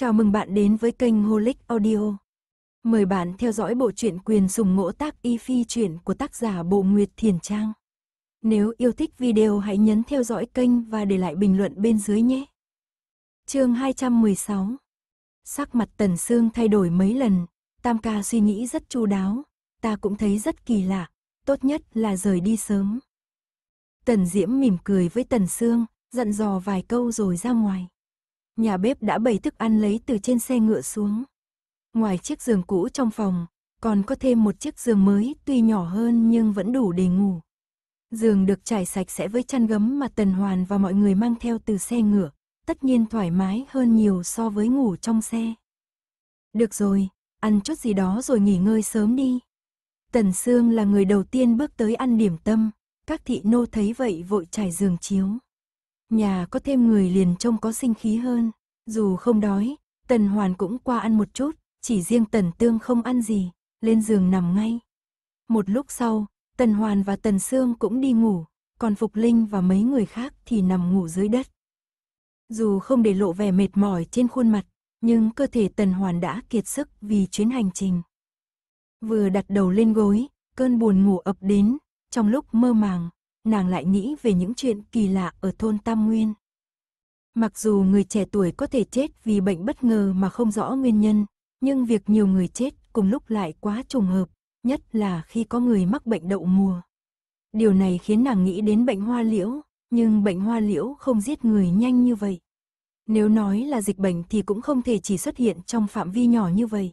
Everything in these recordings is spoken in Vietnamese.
Chào mừng bạn đến với kênh Holic Audio. Mời bạn theo dõi bộ truyện quyền sùng ngỗ tác y phi truyện của tác giả Bộ Nguyệt Thiền Trang. Nếu yêu thích video hãy nhấn theo dõi kênh và để lại bình luận bên dưới nhé. Chương 216. Sắc mặt Tần Sương thay đổi mấy lần, Tam ca suy nghĩ rất chu đáo, ta cũng thấy rất kỳ lạ, tốt nhất là rời đi sớm. Tần Diễm mỉm cười với Tần Sương, dặn dò vài câu rồi ra ngoài nhà bếp đã bày thức ăn lấy từ trên xe ngựa xuống. Ngoài chiếc giường cũ trong phòng, còn có thêm một chiếc giường mới tuy nhỏ hơn nhưng vẫn đủ để ngủ. Giường được trải sạch sẽ với chăn gấm mà Tần Hoàn và mọi người mang theo từ xe ngựa, tất nhiên thoải mái hơn nhiều so với ngủ trong xe. Được rồi, ăn chút gì đó rồi nghỉ ngơi sớm đi. Tần Sương là người đầu tiên bước tới ăn điểm tâm, các thị nô thấy vậy vội trải giường chiếu nhà có thêm người liền trông có sinh khí hơn. Dù không đói, Tần Hoàn cũng qua ăn một chút, chỉ riêng Tần Tương không ăn gì, lên giường nằm ngay. Một lúc sau, Tần Hoàn và Tần Sương cũng đi ngủ, còn Phục Linh và mấy người khác thì nằm ngủ dưới đất. Dù không để lộ vẻ mệt mỏi trên khuôn mặt, nhưng cơ thể Tần Hoàn đã kiệt sức vì chuyến hành trình. Vừa đặt đầu lên gối, cơn buồn ngủ ập đến, trong lúc mơ màng, nàng lại nghĩ về những chuyện kỳ lạ ở thôn Tam Nguyên. Mặc dù người trẻ tuổi có thể chết vì bệnh bất ngờ mà không rõ nguyên nhân, nhưng việc nhiều người chết cùng lúc lại quá trùng hợp, nhất là khi có người mắc bệnh đậu mùa. Điều này khiến nàng nghĩ đến bệnh hoa liễu, nhưng bệnh hoa liễu không giết người nhanh như vậy. Nếu nói là dịch bệnh thì cũng không thể chỉ xuất hiện trong phạm vi nhỏ như vậy.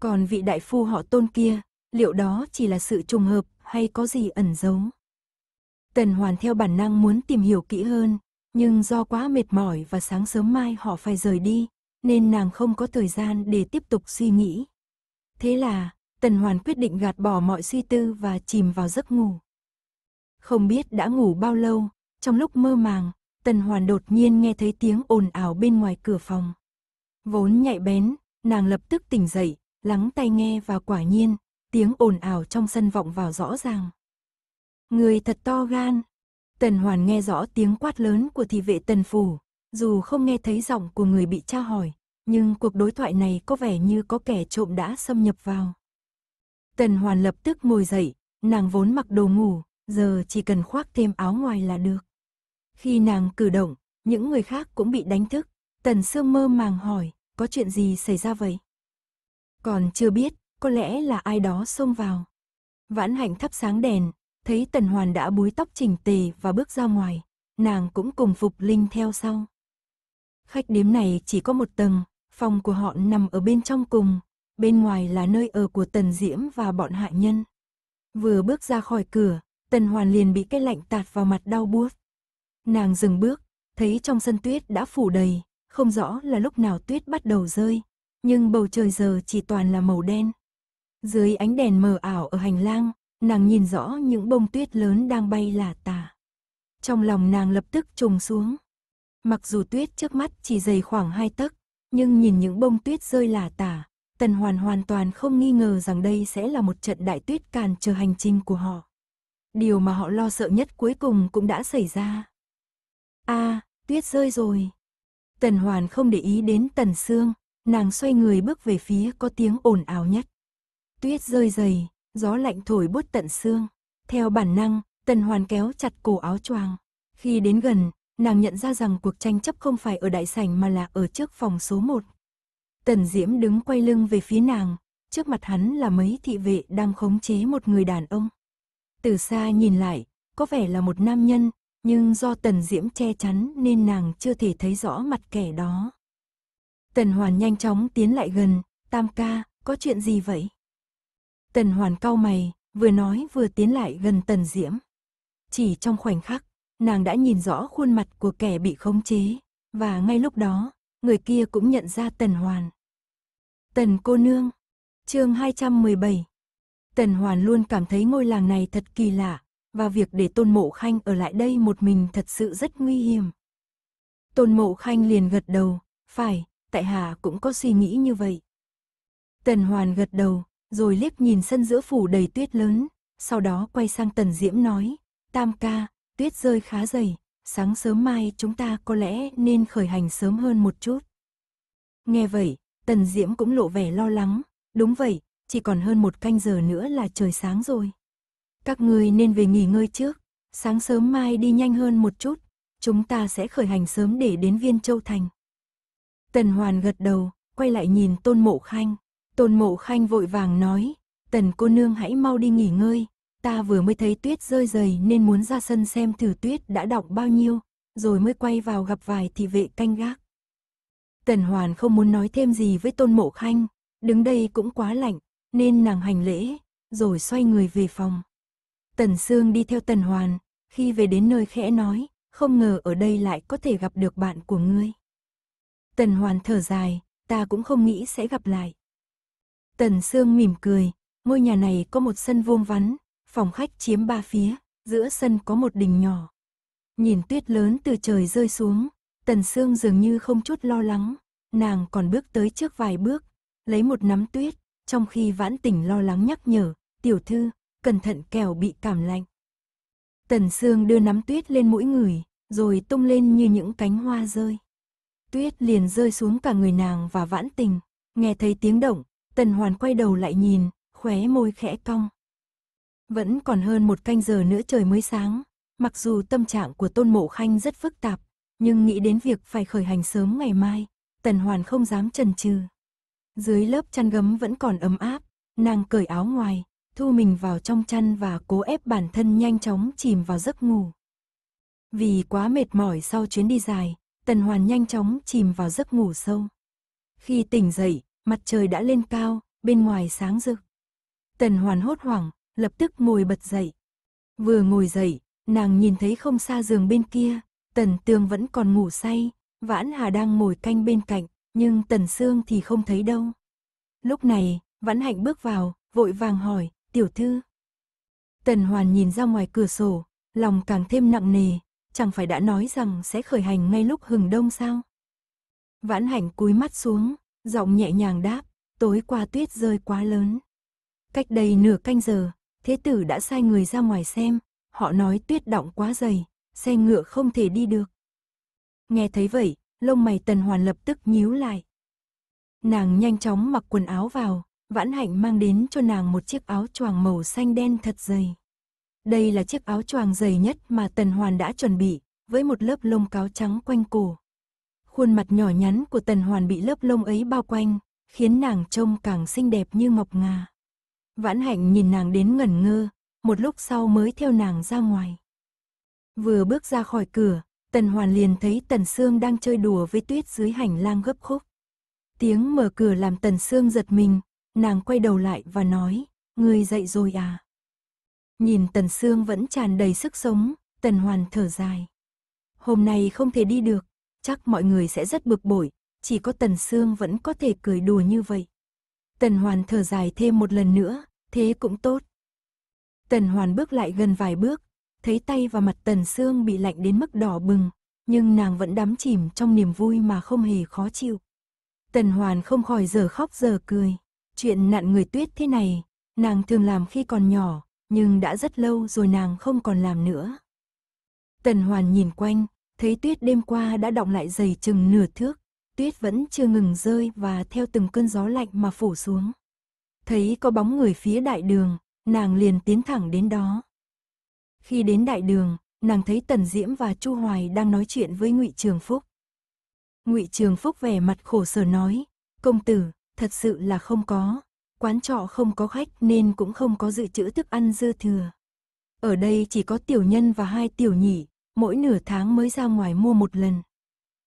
Còn vị đại phu họ tôn kia, liệu đó chỉ là sự trùng hợp hay có gì ẩn giấu? Tần Hoàn theo bản năng muốn tìm hiểu kỹ hơn, nhưng do quá mệt mỏi và sáng sớm mai họ phải rời đi, nên nàng không có thời gian để tiếp tục suy nghĩ. Thế là, Tần Hoàn quyết định gạt bỏ mọi suy tư và chìm vào giấc ngủ. Không biết đã ngủ bao lâu, trong lúc mơ màng, Tần Hoàn đột nhiên nghe thấy tiếng ồn ào bên ngoài cửa phòng. Vốn nhạy bén, nàng lập tức tỉnh dậy, lắng tai nghe và quả nhiên, tiếng ồn ào trong sân vọng vào rõ ràng. Người thật to gan. Tần Hoàn nghe rõ tiếng quát lớn của thị vệ Tần Phủ, dù không nghe thấy giọng của người bị tra hỏi, nhưng cuộc đối thoại này có vẻ như có kẻ trộm đã xâm nhập vào. Tần Hoàn lập tức ngồi dậy, nàng vốn mặc đồ ngủ, giờ chỉ cần khoác thêm áo ngoài là được. Khi nàng cử động, những người khác cũng bị đánh thức, Tần Sương mơ màng hỏi, có chuyện gì xảy ra vậy? Còn chưa biết, có lẽ là ai đó xông vào. Vãn hạnh thắp sáng đèn, thấy Tần Hoàn đã búi tóc chỉnh tề và bước ra ngoài, nàng cũng cùng Phục Linh theo sau. Khách điếm này chỉ có một tầng, phòng của họ nằm ở bên trong cùng, bên ngoài là nơi ở của Tần Diễm và bọn hạ nhân. Vừa bước ra khỏi cửa, Tần Hoàn liền bị cái lạnh tạt vào mặt đau buốt. Nàng dừng bước, thấy trong sân tuyết đã phủ đầy, không rõ là lúc nào tuyết bắt đầu rơi, nhưng bầu trời giờ chỉ toàn là màu đen. Dưới ánh đèn mờ ảo ở hành lang, nàng nhìn rõ những bông tuyết lớn đang bay là tả. Trong lòng nàng lập tức trùng xuống. Mặc dù tuyết trước mắt chỉ dày khoảng hai tấc, nhưng nhìn những bông tuyết rơi là tả, Tần Hoàn hoàn toàn không nghi ngờ rằng đây sẽ là một trận đại tuyết càn trở hành trình của họ. Điều mà họ lo sợ nhất cuối cùng cũng đã xảy ra. a à, tuyết rơi rồi. Tần Hoàn không để ý đến Tần Sương, nàng xoay người bước về phía có tiếng ồn ào nhất. Tuyết rơi dày, gió lạnh thổi bút tận xương. Theo bản năng, Tần Hoàn kéo chặt cổ áo choàng. Khi đến gần, nàng nhận ra rằng cuộc tranh chấp không phải ở đại sảnh mà là ở trước phòng số 1. Tần Diễm đứng quay lưng về phía nàng, trước mặt hắn là mấy thị vệ đang khống chế một người đàn ông. Từ xa nhìn lại, có vẻ là một nam nhân, nhưng do Tần Diễm che chắn nên nàng chưa thể thấy rõ mặt kẻ đó. Tần Hoàn nhanh chóng tiến lại gần, Tam ca, có chuyện gì vậy? Tần Hoàn cau mày, vừa nói vừa tiến lại gần Tần Diễm. Chỉ trong khoảnh khắc, nàng đã nhìn rõ khuôn mặt của kẻ bị khống chế, và ngay lúc đó, người kia cũng nhận ra Tần Hoàn. Tần cô nương, chương 217. Tần Hoàn luôn cảm thấy ngôi làng này thật kỳ lạ, và việc để Tôn Mộ Khanh ở lại đây một mình thật sự rất nguy hiểm. Tôn Mộ Khanh liền gật đầu, phải, tại Hà cũng có suy nghĩ như vậy. Tần Hoàn gật đầu, rồi liếc nhìn sân giữa phủ đầy tuyết lớn, sau đó quay sang Tần Diễm nói, Tam ca, tuyết rơi khá dày, sáng sớm mai chúng ta có lẽ nên khởi hành sớm hơn một chút. Nghe vậy, Tần Diễm cũng lộ vẻ lo lắng, đúng vậy, chỉ còn hơn một canh giờ nữa là trời sáng rồi. Các người nên về nghỉ ngơi trước, sáng sớm mai đi nhanh hơn một chút, chúng ta sẽ khởi hành sớm để đến Viên Châu Thành. Tần Hoàn gật đầu, quay lại nhìn Tôn Mộ Khanh. Tôn mộ khanh vội vàng nói, tần cô nương hãy mau đi nghỉ ngơi, ta vừa mới thấy tuyết rơi dày nên muốn ra sân xem thử tuyết đã đọc bao nhiêu, rồi mới quay vào gặp vài thị vệ canh gác. Tần Hoàn không muốn nói thêm gì với Tôn Mộ Khanh, đứng đây cũng quá lạnh, nên nàng hành lễ, rồi xoay người về phòng. Tần Sương đi theo Tần Hoàn, khi về đến nơi khẽ nói, không ngờ ở đây lại có thể gặp được bạn của ngươi. Tần Hoàn thở dài, ta cũng không nghĩ sẽ gặp lại. Tần Sương mỉm cười, ngôi nhà này có một sân vuông vắn, phòng khách chiếm ba phía, giữa sân có một đình nhỏ. Nhìn tuyết lớn từ trời rơi xuống, Tần Sương dường như không chút lo lắng, nàng còn bước tới trước vài bước, lấy một nắm tuyết, trong khi vãn tỉnh lo lắng nhắc nhở, tiểu thư, cẩn thận kẻo bị cảm lạnh. Tần Sương đưa nắm tuyết lên mũi người, rồi tung lên như những cánh hoa rơi. Tuyết liền rơi xuống cả người nàng và vãn tình, nghe thấy tiếng động, Tần Hoàn quay đầu lại nhìn, khóe môi khẽ cong. Vẫn còn hơn một canh giờ nữa trời mới sáng, mặc dù tâm trạng của Tôn Mộ Khanh rất phức tạp, nhưng nghĩ đến việc phải khởi hành sớm ngày mai, Tần Hoàn không dám chần chừ. Dưới lớp chăn gấm vẫn còn ấm áp, nàng cởi áo ngoài, thu mình vào trong chăn và cố ép bản thân nhanh chóng chìm vào giấc ngủ. Vì quá mệt mỏi sau chuyến đi dài, Tần Hoàn nhanh chóng chìm vào giấc ngủ sâu. Khi tỉnh dậy, mặt trời đã lên cao, bên ngoài sáng rực. Tần hoàn hốt hoảng, lập tức ngồi bật dậy. Vừa ngồi dậy, nàng nhìn thấy không xa giường bên kia, tần tường vẫn còn ngủ say, vãn hà đang ngồi canh bên cạnh, nhưng tần sương thì không thấy đâu. Lúc này, vãn hạnh bước vào, vội vàng hỏi, tiểu thư. Tần hoàn nhìn ra ngoài cửa sổ, lòng càng thêm nặng nề, chẳng phải đã nói rằng sẽ khởi hành ngay lúc hừng đông sao. Vãn hạnh cúi mắt xuống, Giọng nhẹ nhàng đáp, tối qua tuyết rơi quá lớn. Cách đây nửa canh giờ, thế tử đã sai người ra ngoài xem, họ nói tuyết đọng quá dày, xe ngựa không thể đi được. Nghe thấy vậy, lông mày tần hoàn lập tức nhíu lại. Nàng nhanh chóng mặc quần áo vào, vãn hạnh mang đến cho nàng một chiếc áo choàng màu xanh đen thật dày. Đây là chiếc áo choàng dày nhất mà tần hoàn đã chuẩn bị, với một lớp lông cáo trắng quanh cổ khuôn mặt nhỏ nhắn của tần hoàn bị lớp lông ấy bao quanh, khiến nàng trông càng xinh đẹp như ngọc ngà. Vãn hạnh nhìn nàng đến ngẩn ngơ, một lúc sau mới theo nàng ra ngoài. Vừa bước ra khỏi cửa, tần hoàn liền thấy tần sương đang chơi đùa với tuyết dưới hành lang gấp khúc. Tiếng mở cửa làm tần sương giật mình, nàng quay đầu lại và nói, "Người dậy rồi à? Nhìn tần sương vẫn tràn đầy sức sống, tần hoàn thở dài. Hôm nay không thể đi được, chắc mọi người sẽ rất bực bội, chỉ có Tần Sương vẫn có thể cười đùa như vậy. Tần Hoàn thở dài thêm một lần nữa, thế cũng tốt. Tần Hoàn bước lại gần vài bước, thấy tay và mặt Tần Sương bị lạnh đến mức đỏ bừng, nhưng nàng vẫn đắm chìm trong niềm vui mà không hề khó chịu. Tần Hoàn không khỏi giờ khóc giờ cười, chuyện nạn người tuyết thế này, nàng thường làm khi còn nhỏ, nhưng đã rất lâu rồi nàng không còn làm nữa. Tần Hoàn nhìn quanh, thấy tuyết đêm qua đã đọng lại dày chừng nửa thước, tuyết vẫn chưa ngừng rơi và theo từng cơn gió lạnh mà phủ xuống. Thấy có bóng người phía đại đường, nàng liền tiến thẳng đến đó. Khi đến đại đường, nàng thấy Tần Diễm và Chu Hoài đang nói chuyện với Ngụy Trường Phúc. Ngụy Trường Phúc vẻ mặt khổ sở nói, công tử, thật sự là không có, quán trọ không có khách nên cũng không có dự trữ thức ăn dư thừa. Ở đây chỉ có tiểu nhân và hai tiểu nhị, mỗi nửa tháng mới ra ngoài mua một lần.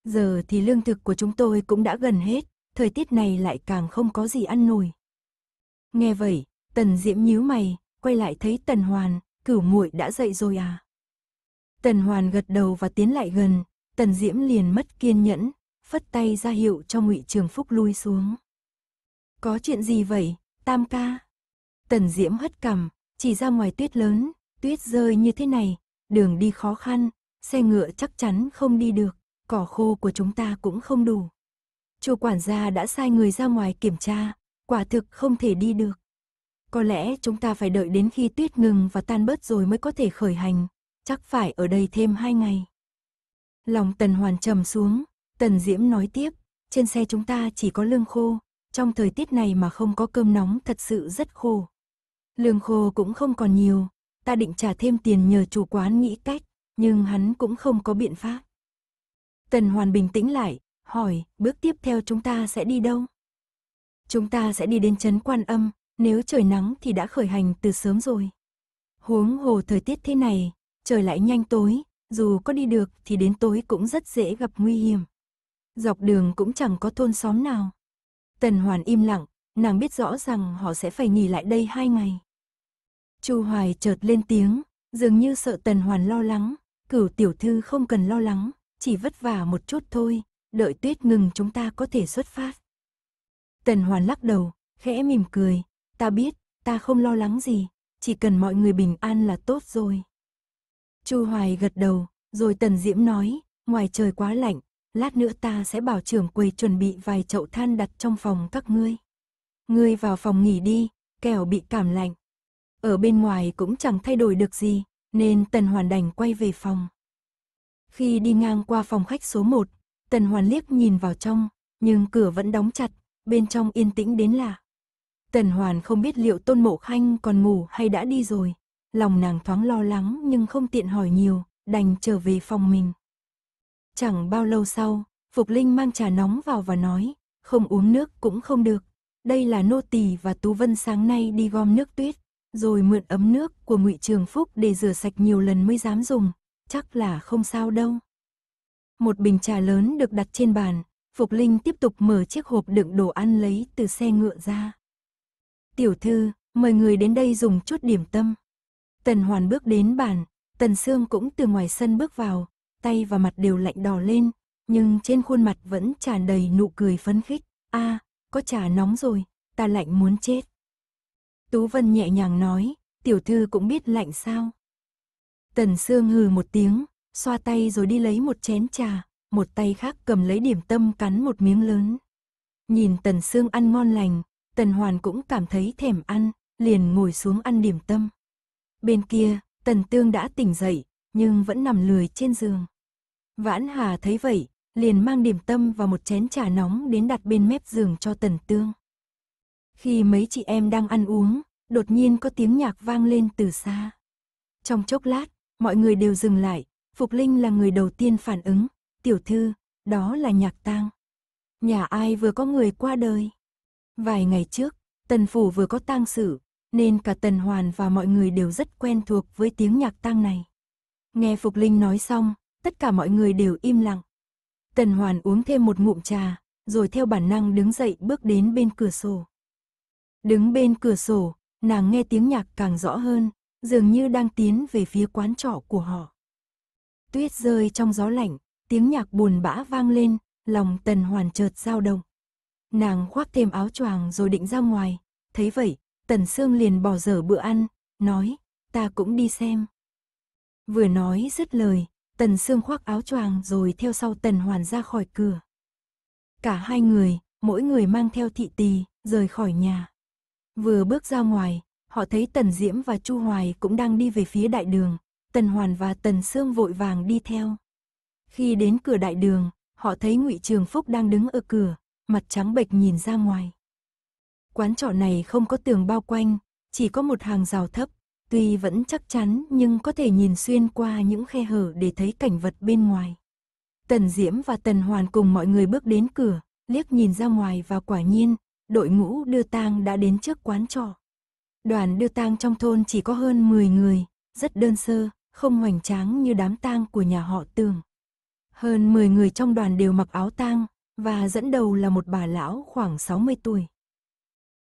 Giờ thì lương thực của chúng tôi cũng đã gần hết, thời tiết này lại càng không có gì ăn nổi. Nghe vậy, Tần Diễm nhíu mày, quay lại thấy Tần Hoàn, cửu muội đã dậy rồi à? Tần Hoàn gật đầu và tiến lại gần, Tần Diễm liền mất kiên nhẫn, phất tay ra hiệu cho Ngụy Trường Phúc lui xuống. Có chuyện gì vậy, Tam ca? Tần Diễm hất cằm, chỉ ra ngoài tuyết lớn, tuyết rơi như thế này, đường đi khó khăn, xe ngựa chắc chắn không đi được, cỏ khô của chúng ta cũng không đủ. chùa quản gia đã sai người ra ngoài kiểm tra, quả thực không thể đi được. Có lẽ chúng ta phải đợi đến khi tuyết ngừng và tan bớt rồi mới có thể khởi hành, chắc phải ở đây thêm hai ngày. Lòng Tần Hoàn trầm xuống, Tần Diễm nói tiếp, trên xe chúng ta chỉ có lương khô, trong thời tiết này mà không có cơm nóng thật sự rất khô. Lương khô cũng không còn nhiều, ta định trả thêm tiền nhờ chủ quán nghĩ cách nhưng hắn cũng không có biện pháp. Tần Hoàn bình tĩnh lại, hỏi, bước tiếp theo chúng ta sẽ đi đâu? Chúng ta sẽ đi đến chấn quan âm, nếu trời nắng thì đã khởi hành từ sớm rồi. Huống hồ thời tiết thế này, trời lại nhanh tối, dù có đi được thì đến tối cũng rất dễ gặp nguy hiểm. Dọc đường cũng chẳng có thôn xóm nào. Tần Hoàn im lặng, nàng biết rõ rằng họ sẽ phải nghỉ lại đây hai ngày. Chu Hoài chợt lên tiếng, dường như sợ Tần Hoàn lo lắng, Cửu tiểu thư không cần lo lắng, chỉ vất vả một chút thôi, đợi tuyết ngừng chúng ta có thể xuất phát. Tần Hoàn lắc đầu, khẽ mỉm cười, ta biết, ta không lo lắng gì, chỉ cần mọi người bình an là tốt rồi. Chu Hoài gật đầu, rồi Tần Diễm nói, ngoài trời quá lạnh, lát nữa ta sẽ bảo trưởng quầy chuẩn bị vài chậu than đặt trong phòng các ngươi. Ngươi vào phòng nghỉ đi, kẻo bị cảm lạnh. Ở bên ngoài cũng chẳng thay đổi được gì, nên Tần Hoàn đành quay về phòng. Khi đi ngang qua phòng khách số 1, Tần Hoàn liếc nhìn vào trong, nhưng cửa vẫn đóng chặt, bên trong yên tĩnh đến lạ. Tần Hoàn không biết liệu Tôn Mộ Khanh còn ngủ hay đã đi rồi, lòng nàng thoáng lo lắng nhưng không tiện hỏi nhiều, đành trở về phòng mình. Chẳng bao lâu sau, Phục Linh mang trà nóng vào và nói, không uống nước cũng không được, đây là nô tỳ và Tú Vân sáng nay đi gom nước tuyết, rồi mượn ấm nước của Ngụy Trường Phúc để rửa sạch nhiều lần mới dám dùng, chắc là không sao đâu. Một bình trà lớn được đặt trên bàn, Phục Linh tiếp tục mở chiếc hộp đựng đồ ăn lấy từ xe ngựa ra. Tiểu thư, mời người đến đây dùng chút điểm tâm. Tần Hoàn bước đến bàn, Tần Sương cũng từ ngoài sân bước vào, tay và mặt đều lạnh đỏ lên, nhưng trên khuôn mặt vẫn tràn đầy nụ cười phấn khích. A, à, có trà nóng rồi, ta lạnh muốn chết. Tú Vân nhẹ nhàng nói, tiểu thư cũng biết lạnh sao. Tần Sương hừ một tiếng, xoa tay rồi đi lấy một chén trà, một tay khác cầm lấy điểm tâm cắn một miếng lớn. Nhìn Tần Sương ăn ngon lành, Tần Hoàn cũng cảm thấy thèm ăn, liền ngồi xuống ăn điểm tâm. Bên kia, Tần Tương đã tỉnh dậy, nhưng vẫn nằm lười trên giường. Vãn Hà thấy vậy, liền mang điểm tâm và một chén trà nóng đến đặt bên mép giường cho Tần Tương. Khi mấy chị em đang ăn uống, đột nhiên có tiếng nhạc vang lên từ xa. Trong chốc lát, mọi người đều dừng lại, Phục Linh là người đầu tiên phản ứng, tiểu thư, đó là nhạc tang. Nhà ai vừa có người qua đời. Vài ngày trước, tần phủ vừa có tang sự, nên cả tần hoàn và mọi người đều rất quen thuộc với tiếng nhạc tang này. Nghe Phục Linh nói xong, tất cả mọi người đều im lặng. Tần hoàn uống thêm một ngụm trà, rồi theo bản năng đứng dậy bước đến bên cửa sổ. Đứng bên cửa sổ, nàng nghe tiếng nhạc càng rõ hơn, dường như đang tiến về phía quán trọ của họ. Tuyết rơi trong gió lạnh, tiếng nhạc buồn bã vang lên, lòng tần hoàn chợt dao động. Nàng khoác thêm áo choàng rồi định ra ngoài, thấy vậy, tần sương liền bỏ dở bữa ăn, nói, ta cũng đi xem. Vừa nói dứt lời, tần sương khoác áo choàng rồi theo sau tần hoàn ra khỏi cửa. Cả hai người, mỗi người mang theo thị tì rời khỏi nhà. Vừa bước ra ngoài, họ thấy Tần Diễm và Chu Hoài cũng đang đi về phía đại đường. Tần Hoàn và Tần Sương vội vàng đi theo. Khi đến cửa đại đường, họ thấy Ngụy Trường Phúc đang đứng ở cửa, mặt trắng bệch nhìn ra ngoài. Quán trọ này không có tường bao quanh, chỉ có một hàng rào thấp, tuy vẫn chắc chắn nhưng có thể nhìn xuyên qua những khe hở để thấy cảnh vật bên ngoài. Tần Diễm và Tần Hoàn cùng mọi người bước đến cửa, liếc nhìn ra ngoài và quả nhiên, đội ngũ đưa tang đã đến trước quán trọ. Đoàn đưa tang trong thôn chỉ có hơn 10 người, rất đơn sơ, không hoành tráng như đám tang của nhà họ Tường. Hơn 10 người trong đoàn đều mặc áo tang và dẫn đầu là một bà lão khoảng 60 tuổi.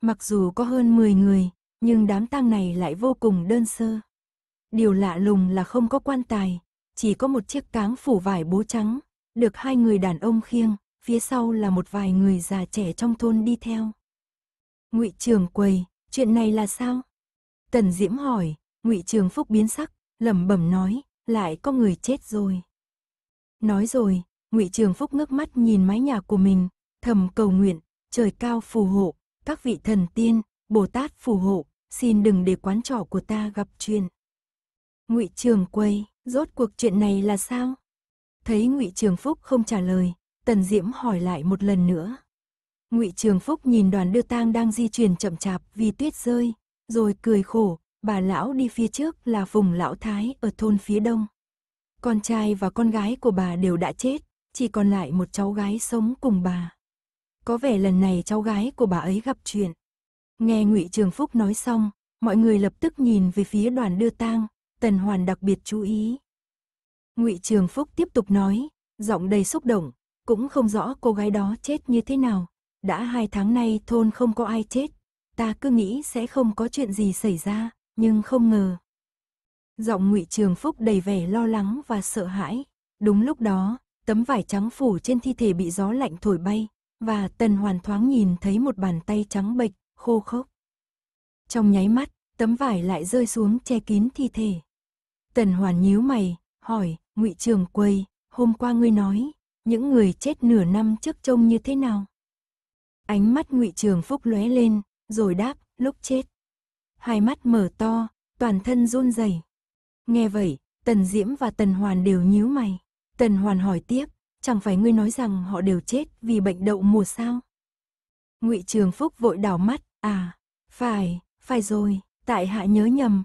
Mặc dù có hơn 10 người, nhưng đám tang này lại vô cùng đơn sơ. Điều lạ lùng là không có quan tài, chỉ có một chiếc cáng phủ vải bố trắng, được hai người đàn ông khiêng, phía sau là một vài người già trẻ trong thôn đi theo. Ngụy Trường quầy, chuyện này là sao? Tần Diễm hỏi, Ngụy Trường Phúc biến sắc, lẩm bẩm nói, lại có người chết rồi. Nói rồi, Ngụy Trường Phúc ngước mắt nhìn mái nhà của mình, thầm cầu nguyện, trời cao phù hộ, các vị thần tiên, Bồ Tát phù hộ, xin đừng để quán trọ của ta gặp chuyện. Ngụy Trường Quầy rốt cuộc chuyện này là sao? Thấy Ngụy Trường Phúc không trả lời, Tần Diễm hỏi lại một lần nữa. Ngụy Trường Phúc nhìn đoàn đưa tang đang di chuyển chậm chạp vì tuyết rơi, rồi cười khổ, bà lão đi phía trước là vùng lão thái ở thôn phía đông. Con trai và con gái của bà đều đã chết, chỉ còn lại một cháu gái sống cùng bà. Có vẻ lần này cháu gái của bà ấy gặp chuyện. Nghe Ngụy Trường Phúc nói xong, mọi người lập tức nhìn về phía đoàn đưa tang, Tần Hoàn đặc biệt chú ý. Ngụy Trường Phúc tiếp tục nói, giọng đầy xúc động, cũng không rõ cô gái đó chết như thế nào. Đã hai tháng nay thôn không có ai chết. Ta cứ nghĩ sẽ không có chuyện gì xảy ra, nhưng không ngờ. Giọng ngụy Trường Phúc đầy vẻ lo lắng và sợ hãi. Đúng lúc đó, tấm vải trắng phủ trên thi thể bị gió lạnh thổi bay, và Tần Hoàn thoáng nhìn thấy một bàn tay trắng bệch, khô khốc. Trong nháy mắt, tấm vải lại rơi xuống che kín thi thể. Tần Hoàn nhíu mày, hỏi, ngụy Trường quầy hôm qua ngươi nói, những người chết nửa năm trước trông như thế nào? Ánh mắt Ngụy Trường Phúc lóe lên, rồi đáp, lúc chết. Hai mắt mở to, toàn thân run rẩy. Nghe vậy, Tần Diễm và Tần Hoàn đều nhíu mày. Tần Hoàn hỏi tiếp, chẳng phải ngươi nói rằng họ đều chết vì bệnh đậu mùa sao? Ngụy Trường Phúc vội đảo mắt, à, phải, phải rồi, tại hạ nhớ nhầm.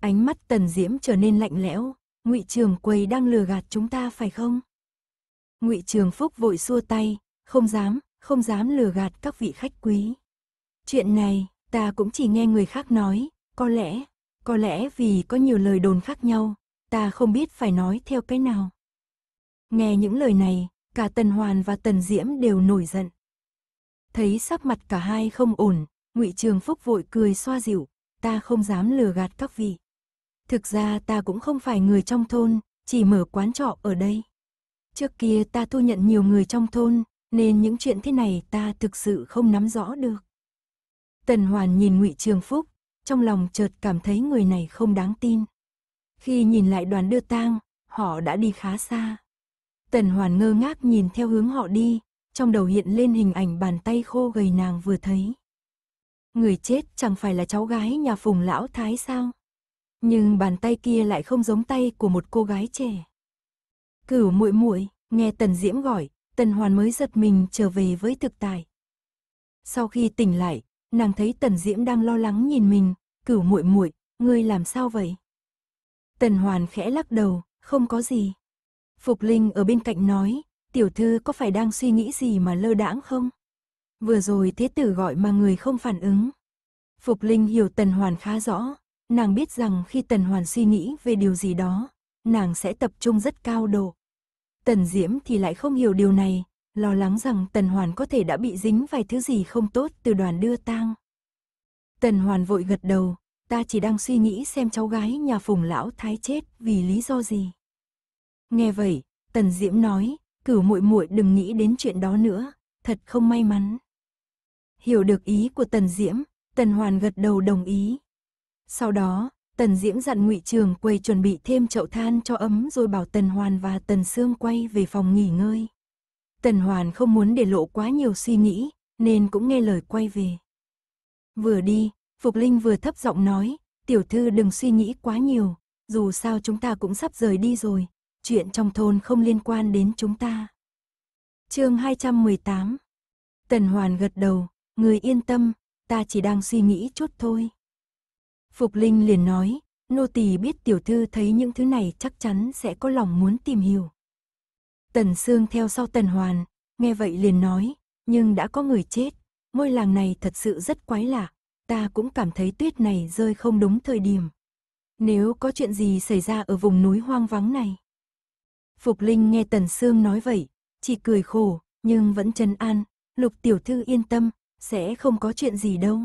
Ánh mắt Tần Diễm trở nên lạnh lẽo, Ngụy Trường Quầy đang lừa gạt chúng ta phải không? Ngụy Trường Phúc vội xua tay, không dám, không dám lừa gạt các vị khách quý. Chuyện này, ta cũng chỉ nghe người khác nói, có lẽ, có lẽ vì có nhiều lời đồn khác nhau, ta không biết phải nói theo cái nào. Nghe những lời này, cả Tần Hoàn và Tần Diễm đều nổi giận. Thấy sắc mặt cả hai không ổn, Ngụy Trường Phúc vội cười xoa dịu, ta không dám lừa gạt các vị. Thực ra ta cũng không phải người trong thôn, chỉ mở quán trọ ở đây. Trước kia ta thu nhận nhiều người trong thôn, nên những chuyện thế này ta thực sự không nắm rõ được. Tần Hoàn nhìn Ngụy Trường Phúc, trong lòng chợt cảm thấy người này không đáng tin. Khi nhìn lại đoàn đưa tang, họ đã đi khá xa. Tần Hoàn ngơ ngác nhìn theo hướng họ đi, trong đầu hiện lên hình ảnh bàn tay khô gầy nàng vừa thấy. Người chết chẳng phải là cháu gái nhà phùng lão thái sao? Nhưng bàn tay kia lại không giống tay của một cô gái trẻ. Cửu muội muội, nghe Tần Diễm gọi, Tần Hoàn mới giật mình trở về với thực tài. Sau khi tỉnh lại, nàng thấy Tần Diễm đang lo lắng nhìn mình, "Cửu muội muội, ngươi làm sao vậy?" Tần Hoàn khẽ lắc đầu, "Không có gì." Phục Linh ở bên cạnh nói, "Tiểu thư có phải đang suy nghĩ gì mà lơ đãng không? Vừa rồi thế tử gọi mà người không phản ứng." Phục Linh hiểu Tần Hoàn khá rõ, nàng biết rằng khi Tần Hoàn suy nghĩ về điều gì đó, nàng sẽ tập trung rất cao độ. Tần Diễm thì lại không hiểu điều này, lo lắng rằng Tần Hoàn có thể đã bị dính vài thứ gì không tốt từ đoàn đưa tang. Tần Hoàn vội gật đầu, ta chỉ đang suy nghĩ xem cháu gái nhà phùng lão thái chết vì lý do gì. Nghe vậy, Tần Diễm nói, cửu muội muội đừng nghĩ đến chuyện đó nữa, thật không may mắn. Hiểu được ý của Tần Diễm, Tần Hoàn gật đầu đồng ý. Sau đó, Tần Diễm dặn Ngụy Trường quầy chuẩn bị thêm chậu than cho ấm rồi bảo Tần Hoàn và Tần Sương quay về phòng nghỉ ngơi. Tần Hoàn không muốn để lộ quá nhiều suy nghĩ, nên cũng nghe lời quay về. Vừa đi, Phục Linh vừa thấp giọng nói, tiểu thư đừng suy nghĩ quá nhiều, dù sao chúng ta cũng sắp rời đi rồi, chuyện trong thôn không liên quan đến chúng ta. chương 218 Tần Hoàn gật đầu, người yên tâm, ta chỉ đang suy nghĩ chút thôi. Phục Linh liền nói, nô tỳ biết tiểu thư thấy những thứ này chắc chắn sẽ có lòng muốn tìm hiểu. Tần Sương theo sau Tần Hoàn, nghe vậy liền nói, nhưng đã có người chết, ngôi làng này thật sự rất quái lạ, ta cũng cảm thấy tuyết này rơi không đúng thời điểm. Nếu có chuyện gì xảy ra ở vùng núi hoang vắng này. Phục Linh nghe Tần Sương nói vậy, chỉ cười khổ, nhưng vẫn trấn an, Lục tiểu thư yên tâm, sẽ không có chuyện gì đâu.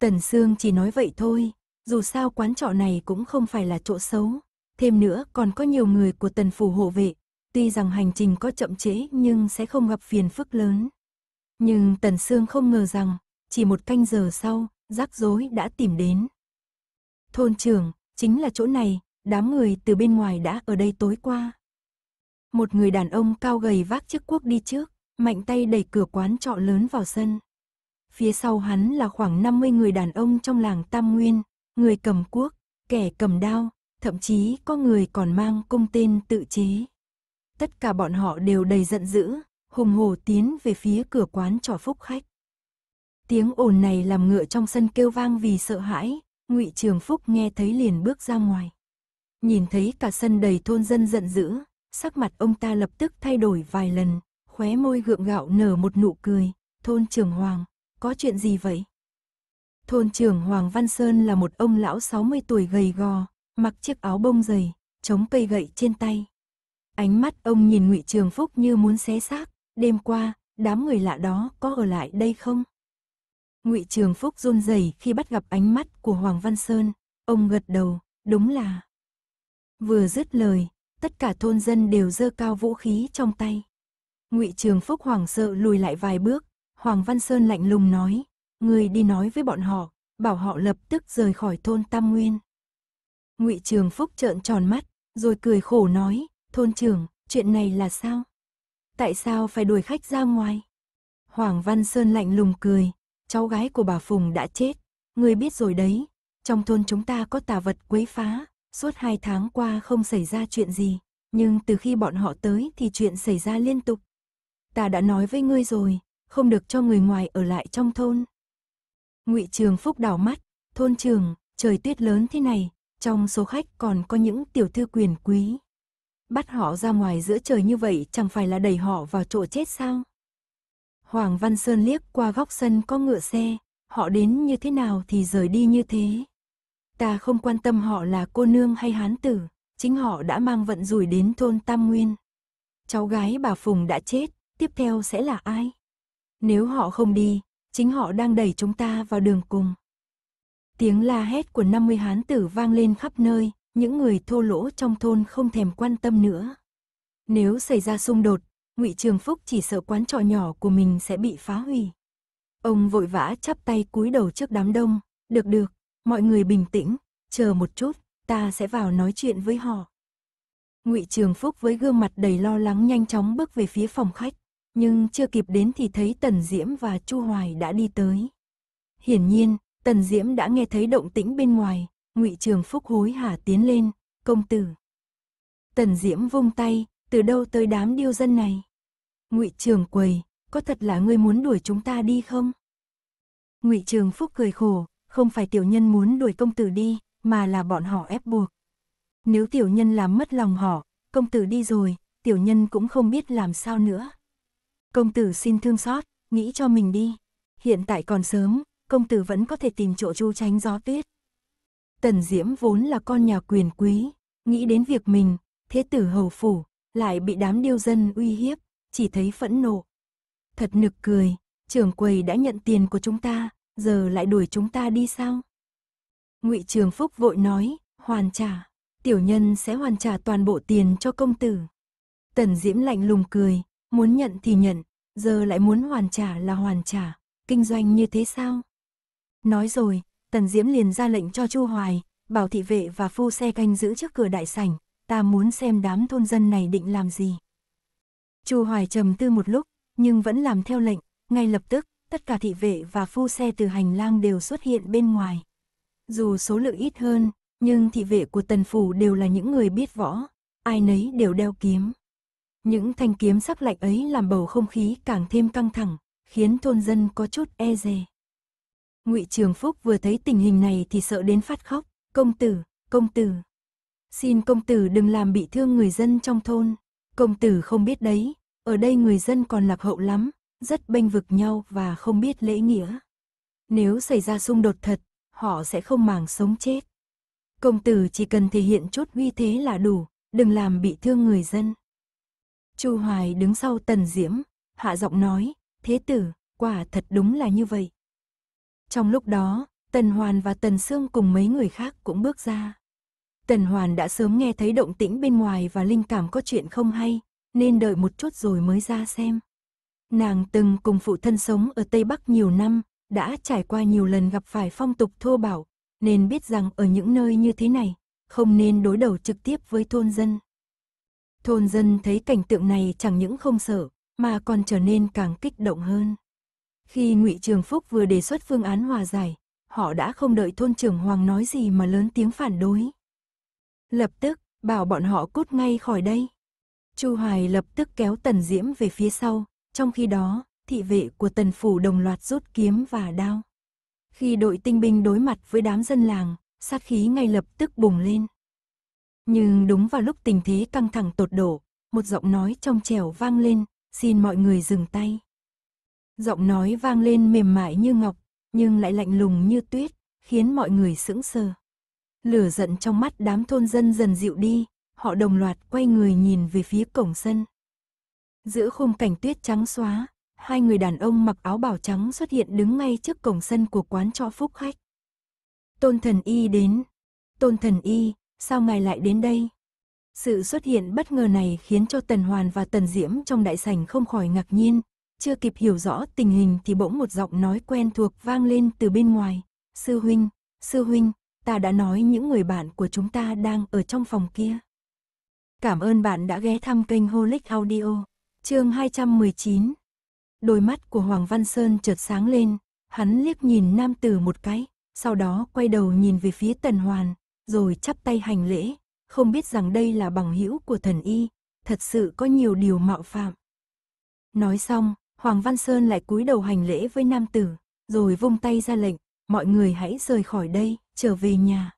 Tần Sương chỉ nói vậy thôi, dù sao quán trọ này cũng không phải là chỗ xấu. Thêm nữa còn có nhiều người của tần phủ hộ vệ, tuy rằng hành trình có chậm trễ nhưng sẽ không gặp phiền phức lớn. Nhưng Tần Sương không ngờ rằng, chỉ một canh giờ sau, rắc rối đã tìm đến. Thôn trưởng, chính là chỗ này, đám người từ bên ngoài đã ở đây tối qua. Một người đàn ông cao gầy vác chiếc cuốc đi trước, mạnh tay đẩy cửa quán trọ lớn vào sân phía sau hắn là khoảng 50 người đàn ông trong làng Tam Nguyên, người cầm cuốc, kẻ cầm đao, thậm chí có người còn mang công tên tự chế. Tất cả bọn họ đều đầy giận dữ, hùng hổ tiến về phía cửa quán trò phúc khách. Tiếng ồn này làm ngựa trong sân kêu vang vì sợ hãi, Ngụy Trường Phúc nghe thấy liền bước ra ngoài. Nhìn thấy cả sân đầy thôn dân giận dữ, sắc mặt ông ta lập tức thay đổi vài lần, khóe môi gượng gạo nở một nụ cười, thôn Trường Hoàng, có chuyện gì vậy? Thôn trưởng Hoàng Văn Sơn là một ông lão 60 tuổi gầy gò, mặc chiếc áo bông dày, chống cây gậy trên tay. Ánh mắt ông nhìn Ngụy Trường Phúc như muốn xé xác, đêm qua, đám người lạ đó có ở lại đây không? Ngụy Trường Phúc run rẩy khi bắt gặp ánh mắt của Hoàng Văn Sơn, ông gật đầu, đúng là. Vừa dứt lời, tất cả thôn dân đều giơ cao vũ khí trong tay. Ngụy Trường Phúc hoảng sợ lùi lại vài bước, Hoàng Văn Sơn lạnh lùng nói, người đi nói với bọn họ, bảo họ lập tức rời khỏi thôn Tam Nguyên. Ngụy Trường Phúc trợn tròn mắt, rồi cười khổ nói, thôn trưởng, chuyện này là sao? Tại sao phải đuổi khách ra ngoài? Hoàng Văn Sơn lạnh lùng cười, cháu gái của bà Phùng đã chết, người biết rồi đấy, trong thôn chúng ta có tà vật quấy phá, suốt hai tháng qua không xảy ra chuyện gì, nhưng từ khi bọn họ tới thì chuyện xảy ra liên tục. Ta đã nói với ngươi rồi, không được cho người ngoài ở lại trong thôn. Ngụy Trường Phúc đảo mắt, thôn trường, trời tuyết lớn thế này, trong số khách còn có những tiểu thư quyền quý. Bắt họ ra ngoài giữa trời như vậy chẳng phải là đẩy họ vào chỗ chết sao? Hoàng Văn Sơn liếc qua góc sân có ngựa xe, họ đến như thế nào thì rời đi như thế. Ta không quan tâm họ là cô nương hay hán tử, chính họ đã mang vận rủi đến thôn Tam Nguyên. Cháu gái bà Phùng đã chết, tiếp theo sẽ là ai? Nếu họ không đi, chính họ đang đẩy chúng ta vào đường cùng. Tiếng la hét của 50 hán tử vang lên khắp nơi, những người thô lỗ trong thôn không thèm quan tâm nữa. Nếu xảy ra xung đột, Ngụy Trường Phúc chỉ sợ quán trọ nhỏ của mình sẽ bị phá hủy. Ông vội vã chắp tay cúi đầu trước đám đông, "Được được, mọi người bình tĩnh, chờ một chút, ta sẽ vào nói chuyện với họ." Ngụy Trường Phúc với gương mặt đầy lo lắng nhanh chóng bước về phía phòng khách nhưng chưa kịp đến thì thấy Tần Diễm và Chu Hoài đã đi tới. Hiển nhiên, Tần Diễm đã nghe thấy động tĩnh bên ngoài, Ngụy Trường Phúc hối hả tiến lên, "Công tử." Tần Diễm vung tay, "Từ đâu tới đám điêu dân này?" Ngụy Trường quầy, "Có thật là ngươi muốn đuổi chúng ta đi không?" Ngụy Trường Phúc cười khổ, "Không phải tiểu nhân muốn đuổi công tử đi, mà là bọn họ ép buộc. Nếu tiểu nhân làm mất lòng họ, công tử đi rồi, tiểu nhân cũng không biết làm sao nữa." Công tử xin thương xót, nghĩ cho mình đi. Hiện tại còn sớm, công tử vẫn có thể tìm chỗ chu tránh gió tuyết. Tần Diễm vốn là con nhà quyền quý, nghĩ đến việc mình, thế tử hầu phủ, lại bị đám điêu dân uy hiếp, chỉ thấy phẫn nộ. Thật nực cười, trưởng quầy đã nhận tiền của chúng ta, giờ lại đuổi chúng ta đi sao? Ngụy Trường Phúc vội nói, hoàn trả, tiểu nhân sẽ hoàn trả toàn bộ tiền cho công tử. Tần Diễm lạnh lùng cười, muốn nhận thì nhận, giờ lại muốn hoàn trả là hoàn trả, kinh doanh như thế sao? Nói rồi, Tần Diễm liền ra lệnh cho Chu Hoài, bảo thị vệ và phu xe canh giữ trước cửa đại sảnh, ta muốn xem đám thôn dân này định làm gì. Chu Hoài trầm tư một lúc, nhưng vẫn làm theo lệnh, ngay lập tức, tất cả thị vệ và phu xe từ hành lang đều xuất hiện bên ngoài. Dù số lượng ít hơn, nhưng thị vệ của tần phủ đều là những người biết võ, ai nấy đều đeo kiếm. Những thanh kiếm sắc lạnh ấy làm bầu không khí càng thêm căng thẳng, khiến thôn dân có chút e dè. Ngụy Trường Phúc vừa thấy tình hình này thì sợ đến phát khóc, "Công tử, công tử, xin công tử đừng làm bị thương người dân trong thôn." Công tử không biết đấy, ở đây người dân còn lạc hậu lắm, rất bênh vực nhau và không biết lễ nghĩa. Nếu xảy ra xung đột thật, họ sẽ không màng sống chết. Công tử chỉ cần thể hiện chút uy thế là đủ, đừng làm bị thương người dân. Chu Hoài đứng sau Tần Diễm, hạ giọng nói, thế tử, quả thật đúng là như vậy. Trong lúc đó, Tần Hoàn và Tần Sương cùng mấy người khác cũng bước ra. Tần Hoàn đã sớm nghe thấy động tĩnh bên ngoài và linh cảm có chuyện không hay, nên đợi một chút rồi mới ra xem. Nàng từng cùng phụ thân sống ở Tây Bắc nhiều năm, đã trải qua nhiều lần gặp phải phong tục thô bảo, nên biết rằng ở những nơi như thế này, không nên đối đầu trực tiếp với thôn dân. Thôn dân thấy cảnh tượng này chẳng những không sợ, mà còn trở nên càng kích động hơn. Khi Ngụy Trường Phúc vừa đề xuất phương án hòa giải, họ đã không đợi thôn trưởng Hoàng nói gì mà lớn tiếng phản đối. Lập tức, bảo bọn họ cút ngay khỏi đây. Chu Hoài lập tức kéo Tần Diễm về phía sau, trong khi đó, thị vệ của Tần Phủ đồng loạt rút kiếm và đao. Khi đội tinh binh đối mặt với đám dân làng, sát khí ngay lập tức bùng lên. Nhưng đúng vào lúc tình thế căng thẳng tột độ, một giọng nói trong trẻo vang lên, xin mọi người dừng tay. Giọng nói vang lên mềm mại như ngọc, nhưng lại lạnh lùng như tuyết, khiến mọi người sững sờ. Lửa giận trong mắt đám thôn dân dần dịu đi, họ đồng loạt quay người nhìn về phía cổng sân. Giữa khung cảnh tuyết trắng xóa, hai người đàn ông mặc áo bảo trắng xuất hiện đứng ngay trước cổng sân của quán trọ phúc khách. Tôn thần y đến. Tôn thần y, sao ngài lại đến đây? Sự xuất hiện bất ngờ này khiến cho Tần Hoàn và Tần Diễm trong đại sảnh không khỏi ngạc nhiên, chưa kịp hiểu rõ tình hình thì bỗng một giọng nói quen thuộc vang lên từ bên ngoài, "Sư huynh, sư huynh, ta đã nói những người bạn của chúng ta đang ở trong phòng kia." Cảm ơn bạn đã ghé thăm kênh Holic Audio, chương 219. Đôi mắt của Hoàng Văn Sơn chợt sáng lên, hắn liếc nhìn nam tử một cái, sau đó quay đầu nhìn về phía Tần Hoàn, rồi chắp tay hành lễ, không biết rằng đây là bằng hữu của thần y, thật sự có nhiều điều mạo phạm. Nói xong, Hoàng Văn Sơn lại cúi đầu hành lễ với nam tử, rồi vung tay ra lệnh, mọi người hãy rời khỏi đây, trở về nhà.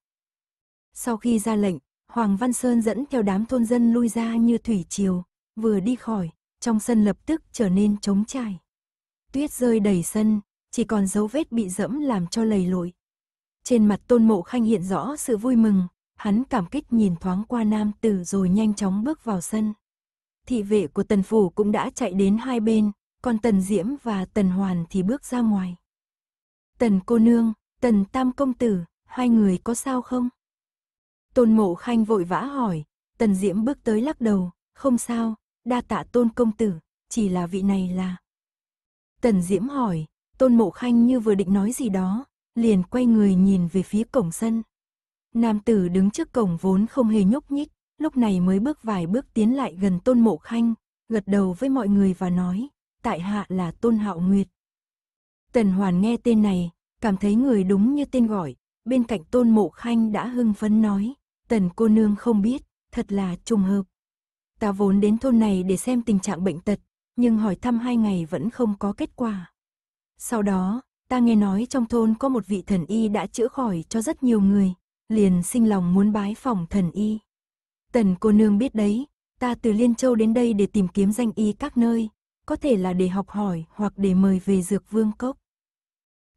Sau khi ra lệnh, Hoàng Văn Sơn dẫn theo đám thôn dân lui ra như thủy triều, vừa đi khỏi, trong sân lập tức trở nên trống trải. Tuyết rơi đầy sân, chỉ còn dấu vết bị dẫm làm cho lầy lội, trên mặt tôn mộ khanh hiện rõ sự vui mừng, hắn cảm kích nhìn thoáng qua nam tử rồi nhanh chóng bước vào sân. Thị vệ của tần phủ cũng đã chạy đến hai bên, còn tần diễm và tần hoàn thì bước ra ngoài. Tần cô nương, tần tam công tử, hai người có sao không? Tôn mộ khanh vội vã hỏi, tần diễm bước tới lắc đầu, không sao, đa tạ tôn công tử, chỉ là vị này là... Tần diễm hỏi, tôn mộ khanh như vừa định nói gì đó, liền quay người nhìn về phía cổng sân. Nam tử đứng trước cổng vốn không hề nhúc nhích, lúc này mới bước vài bước tiến lại gần tôn mộ khanh, gật đầu với mọi người và nói, tại hạ là tôn hạo nguyệt. Tần Hoàn nghe tên này, cảm thấy người đúng như tên gọi, bên cạnh tôn mộ khanh đã hưng phấn nói, tần cô nương không biết, thật là trùng hợp. Ta vốn đến thôn này để xem tình trạng bệnh tật, nhưng hỏi thăm hai ngày vẫn không có kết quả. Sau đó, ta nghe nói trong thôn có một vị thần y đã chữa khỏi cho rất nhiều người, liền sinh lòng muốn bái phòng thần y. Tần cô nương biết đấy, ta từ Liên Châu đến đây để tìm kiếm danh y các nơi, có thể là để học hỏi hoặc để mời về dược vương cốc.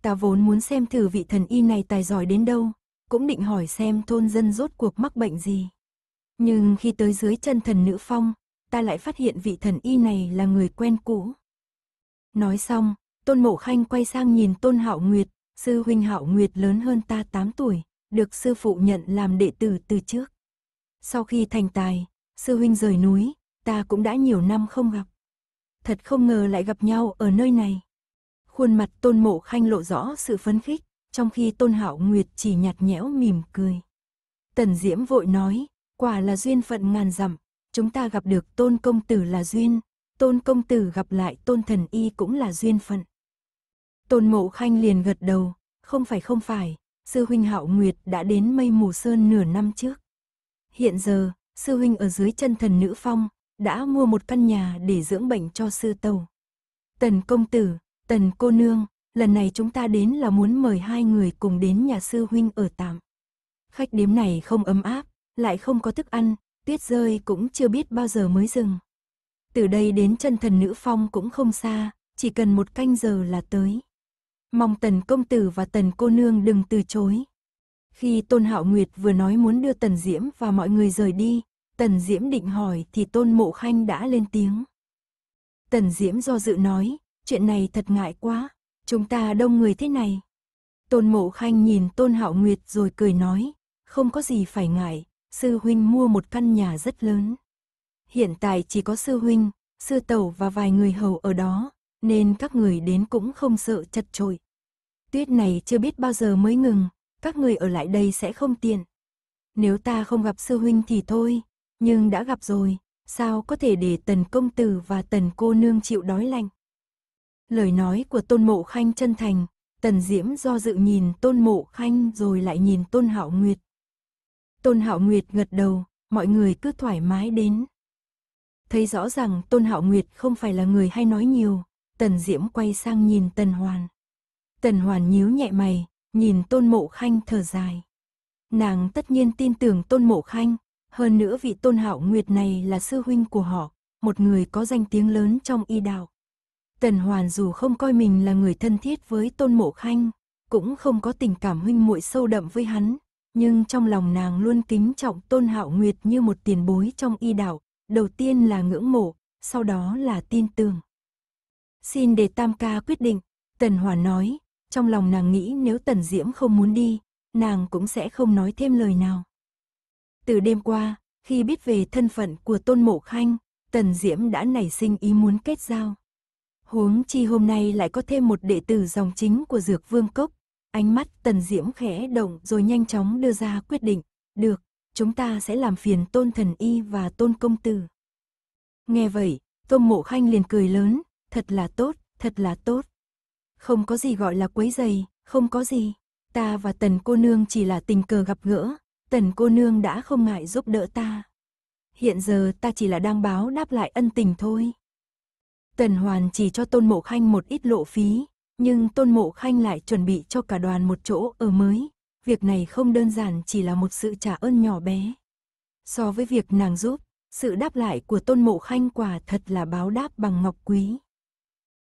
Ta vốn muốn xem thử vị thần y này tài giỏi đến đâu, cũng định hỏi xem thôn dân rốt cuộc mắc bệnh gì. Nhưng khi tới dưới chân thần nữ phong, ta lại phát hiện vị thần y này là người quen cũ. Nói xong, Tôn Mộ Khanh quay sang nhìn Tôn Hạo Nguyệt, sư huynh Hạo Nguyệt lớn hơn ta 8 tuổi, được sư phụ nhận làm đệ tử từ trước. Sau khi thành tài, sư huynh rời núi, ta cũng đã nhiều năm không gặp. Thật không ngờ lại gặp nhau ở nơi này. Khuôn mặt Tôn Mộ Khanh lộ rõ sự phấn khích, trong khi Tôn Hạo Nguyệt chỉ nhạt nhẽo mỉm cười. Tần Diễm vội nói, quả là duyên phận ngàn dặm, chúng ta gặp được Tôn Công Tử là duyên, Tôn Công Tử gặp lại Tôn Thần Y cũng là duyên phận. Tôn Mộ Khanh liền gật đầu, không phải không phải, sư huynh Hạo Nguyệt đã đến mây mù sơn nửa năm trước. Hiện giờ, sư huynh ở dưới chân thần nữ phong, đã mua một căn nhà để dưỡng bệnh cho sư tàu. Tần công tử, tần cô nương, lần này chúng ta đến là muốn mời hai người cùng đến nhà sư huynh ở tạm. Khách điếm này không ấm áp, lại không có thức ăn, tuyết rơi cũng chưa biết bao giờ mới dừng. Từ đây đến chân thần nữ phong cũng không xa, chỉ cần một canh giờ là tới mong tần công tử và tần cô nương đừng từ chối. Khi Tôn Hạo Nguyệt vừa nói muốn đưa Tần Diễm và mọi người rời đi, Tần Diễm định hỏi thì Tôn Mộ Khanh đã lên tiếng. Tần Diễm do dự nói, chuyện này thật ngại quá, chúng ta đông người thế này. Tôn Mộ Khanh nhìn Tôn Hạo Nguyệt rồi cười nói, không có gì phải ngại, sư huynh mua một căn nhà rất lớn. Hiện tại chỉ có sư huynh, sư tẩu và vài người hầu ở đó, nên các người đến cũng không sợ chật trội. Tuyết này chưa biết bao giờ mới ngừng, các người ở lại đây sẽ không tiện. Nếu ta không gặp sư huynh thì thôi, nhưng đã gặp rồi, sao có thể để tần công tử và tần cô nương chịu đói lạnh. Lời nói của tôn mộ khanh chân thành, tần diễm do dự nhìn tôn mộ khanh rồi lại nhìn tôn hảo nguyệt. Tôn hảo nguyệt gật đầu, mọi người cứ thoải mái đến. Thấy rõ rằng tôn hảo nguyệt không phải là người hay nói nhiều, Tần Diễm quay sang nhìn Tần Hoàn. Tần Hoàn nhíu nhẹ mày, nhìn Tôn Mộ Khanh thở dài. Nàng tất nhiên tin tưởng Tôn Mộ Khanh, hơn nữa vị Tôn Hạo Nguyệt này là sư huynh của họ, một người có danh tiếng lớn trong y đạo. Tần Hoàn dù không coi mình là người thân thiết với Tôn Mộ Khanh, cũng không có tình cảm huynh muội sâu đậm với hắn, nhưng trong lòng nàng luôn kính trọng Tôn Hạo Nguyệt như một tiền bối trong y đạo, đầu tiên là ngưỡng mộ, sau đó là tin tưởng. Xin để Tam ca quyết định, Tần hòa nói, trong lòng nàng nghĩ nếu Tần Diễm không muốn đi, nàng cũng sẽ không nói thêm lời nào. Từ đêm qua, khi biết về thân phận của Tôn Mộ Khanh, Tần Diễm đã nảy sinh ý muốn kết giao. Huống chi hôm nay lại có thêm một đệ tử dòng chính của Dược Vương Cốc, ánh mắt Tần Diễm khẽ động rồi nhanh chóng đưa ra quyết định, được, chúng ta sẽ làm phiền Tôn Thần Y và Tôn Công Tử. Nghe vậy, Tôn Mộ Khanh liền cười lớn, thật là tốt, thật là tốt. Không có gì gọi là quấy dày, không có gì. Ta và tần cô nương chỉ là tình cờ gặp gỡ, tần cô nương đã không ngại giúp đỡ ta. Hiện giờ ta chỉ là đang báo đáp lại ân tình thôi. Tần Hoàn chỉ cho Tôn Mộ Khanh một ít lộ phí, nhưng Tôn Mộ Khanh lại chuẩn bị cho cả đoàn một chỗ ở mới. Việc này không đơn giản chỉ là một sự trả ơn nhỏ bé. So với việc nàng giúp, sự đáp lại của Tôn Mộ Khanh quả thật là báo đáp bằng ngọc quý.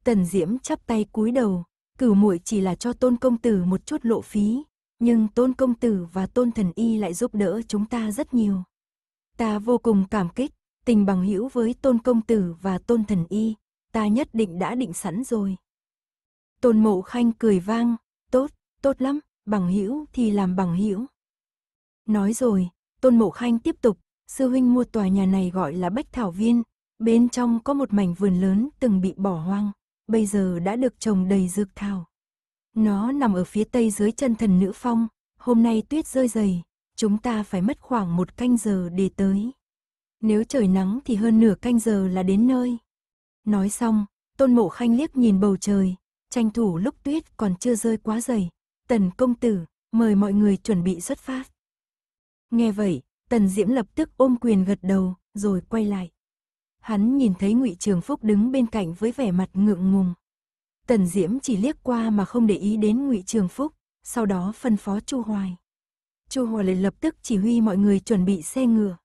Tần Diễm chắp tay cúi đầu, cửu muội chỉ là cho tôn công tử một chút lộ phí, nhưng tôn công tử và tôn thần y lại giúp đỡ chúng ta rất nhiều. Ta vô cùng cảm kích, tình bằng hữu với tôn công tử và tôn thần y, ta nhất định đã định sẵn rồi. Tôn mộ khanh cười vang, tốt, tốt lắm, bằng hữu thì làm bằng hữu. Nói rồi, tôn mộ khanh tiếp tục, sư huynh mua tòa nhà này gọi là Bách Thảo Viên, bên trong có một mảnh vườn lớn từng bị bỏ hoang bây giờ đã được trồng đầy dược thảo. Nó nằm ở phía tây dưới chân thần nữ phong, hôm nay tuyết rơi dày, chúng ta phải mất khoảng một canh giờ để tới. Nếu trời nắng thì hơn nửa canh giờ là đến nơi. Nói xong, tôn mộ khanh liếc nhìn bầu trời, tranh thủ lúc tuyết còn chưa rơi quá dày. Tần công tử, mời mọi người chuẩn bị xuất phát. Nghe vậy, tần diễm lập tức ôm quyền gật đầu, rồi quay lại hắn nhìn thấy ngụy Trường Phúc đứng bên cạnh với vẻ mặt ngượng ngùng. Tần Diễm chỉ liếc qua mà không để ý đến ngụy Trường Phúc, sau đó phân phó Chu Hoài. Chu Hoài lập tức chỉ huy mọi người chuẩn bị xe ngựa.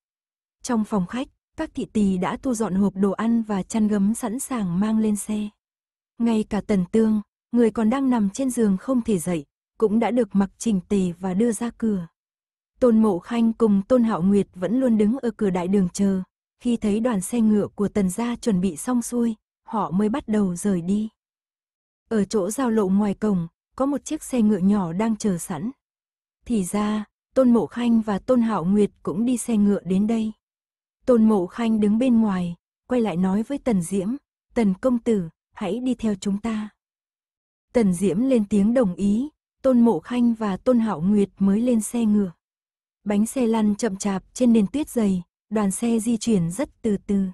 Trong phòng khách, các thị tỳ đã thu dọn hộp đồ ăn và chăn gấm sẵn sàng mang lên xe. Ngay cả Tần Tương, người còn đang nằm trên giường không thể dậy, cũng đã được mặc chỉnh tề và đưa ra cửa. Tôn Mộ Khanh cùng Tôn Hạo Nguyệt vẫn luôn đứng ở cửa đại đường chờ, khi thấy đoàn xe ngựa của tần gia chuẩn bị xong xuôi, họ mới bắt đầu rời đi. Ở chỗ giao lộ ngoài cổng, có một chiếc xe ngựa nhỏ đang chờ sẵn. Thì ra, Tôn Mộ Khanh và Tôn Hạo Nguyệt cũng đi xe ngựa đến đây. Tôn Mộ Khanh đứng bên ngoài, quay lại nói với Tần Diễm, Tần Công Tử, hãy đi theo chúng ta. Tần Diễm lên tiếng đồng ý, Tôn Mộ Khanh và Tôn Hạo Nguyệt mới lên xe ngựa. Bánh xe lăn chậm chạp trên nền tuyết dày, đoàn xe di chuyển rất từ từ.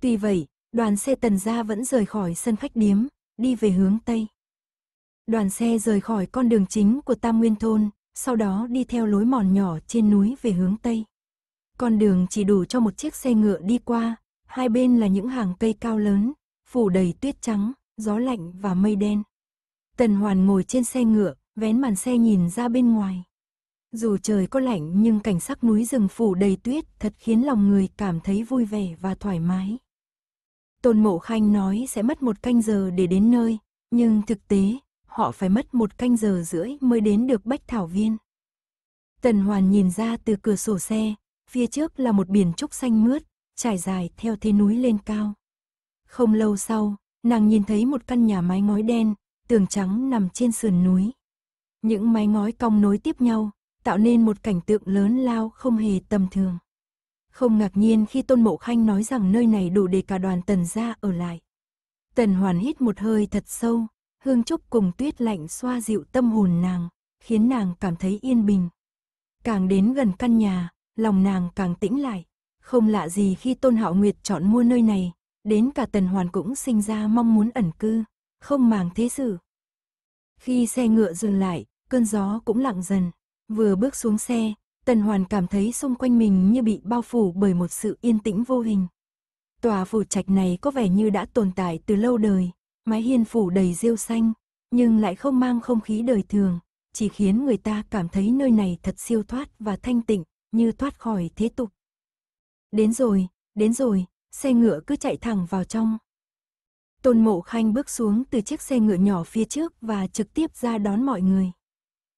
Tuy vậy, đoàn xe tần gia vẫn rời khỏi sân khách điếm, đi về hướng Tây. Đoàn xe rời khỏi con đường chính của Tam Nguyên Thôn, sau đó đi theo lối mòn nhỏ trên núi về hướng Tây. Con đường chỉ đủ cho một chiếc xe ngựa đi qua, hai bên là những hàng cây cao lớn, phủ đầy tuyết trắng, gió lạnh và mây đen. Tần Hoàn ngồi trên xe ngựa, vén màn xe nhìn ra bên ngoài. Dù trời có lạnh nhưng cảnh sắc núi rừng phủ đầy tuyết thật khiến lòng người cảm thấy vui vẻ và thoải mái. Tôn Mộ Khanh nói sẽ mất một canh giờ để đến nơi, nhưng thực tế, họ phải mất một canh giờ rưỡi mới đến được Bách Thảo Viên. Tần Hoàn nhìn ra từ cửa sổ xe, phía trước là một biển trúc xanh mướt, trải dài theo thế núi lên cao. Không lâu sau, nàng nhìn thấy một căn nhà mái ngói đen, tường trắng nằm trên sườn núi. Những mái ngói cong nối tiếp nhau, tạo nên một cảnh tượng lớn lao không hề tầm thường. Không ngạc nhiên khi Tôn Mộ Khanh nói rằng nơi này đủ để cả đoàn tần gia ở lại. Tần Hoàn hít một hơi thật sâu, hương trúc cùng tuyết lạnh xoa dịu tâm hồn nàng, khiến nàng cảm thấy yên bình. Càng đến gần căn nhà, lòng nàng càng tĩnh lại. Không lạ gì khi Tôn Hạo Nguyệt chọn mua nơi này, đến cả Tần Hoàn cũng sinh ra mong muốn ẩn cư, không màng thế sự. Khi xe ngựa dừng lại, cơn gió cũng lặng dần, Vừa bước xuống xe, Tần Hoàn cảm thấy xung quanh mình như bị bao phủ bởi một sự yên tĩnh vô hình. Tòa phủ trạch này có vẻ như đã tồn tại từ lâu đời, mái hiên phủ đầy rêu xanh, nhưng lại không mang không khí đời thường, chỉ khiến người ta cảm thấy nơi này thật siêu thoát và thanh tịnh, như thoát khỏi thế tục. Đến rồi, đến rồi, xe ngựa cứ chạy thẳng vào trong. Tôn Mộ Khanh bước xuống từ chiếc xe ngựa nhỏ phía trước và trực tiếp ra đón mọi người.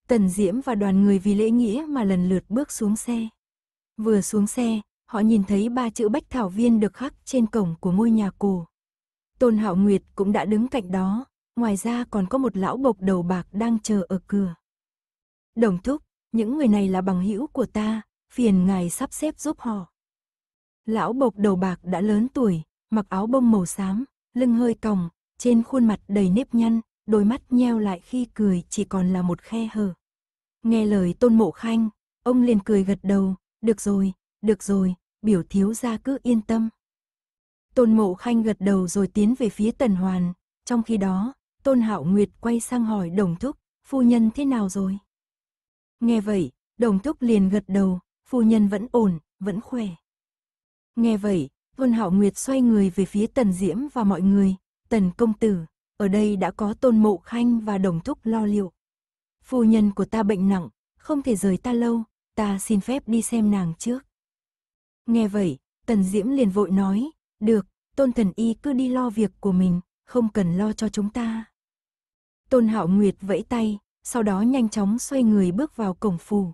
Tần Diễm và đoàn người vì lễ nghĩa mà lần lượt bước xuống xe. Vừa xuống xe, họ nhìn thấy ba chữ Bách Thảo Viên được khắc trên cổng của ngôi nhà cổ. Tôn Hạo Nguyệt cũng đã đứng cạnh đó, ngoài ra còn có một lão bộc đầu bạc đang chờ ở cửa. Đồng thúc, những người này là bằng hữu của ta, phiền ngài sắp xếp giúp họ. Lão bộc đầu bạc đã lớn tuổi, mặc áo bông màu xám, lưng hơi còng, trên khuôn mặt đầy nếp nhăn, đôi mắt nheo lại khi cười chỉ còn là một khe hở. Nghe lời tôn mộ khanh, ông liền cười gật đầu, được rồi, được rồi, biểu thiếu gia cứ yên tâm. Tôn mộ khanh gật đầu rồi tiến về phía tần hoàn, trong khi đó, tôn hạo nguyệt quay sang hỏi đồng thúc, phu nhân thế nào rồi? Nghe vậy, đồng thúc liền gật đầu, phu nhân vẫn ổn, vẫn khỏe. Nghe vậy, tôn hạo nguyệt xoay người về phía tần diễm và mọi người, tần công tử, ở đây đã có Tôn Mộ Khanh và Đồng Thúc lo liệu. Phu nhân của ta bệnh nặng, không thể rời ta lâu, ta xin phép đi xem nàng trước. Nghe vậy, Tần Diễm liền vội nói, được, Tôn Thần Y cứ đi lo việc của mình, không cần lo cho chúng ta. Tôn Hạo Nguyệt vẫy tay, sau đó nhanh chóng xoay người bước vào cổng phủ.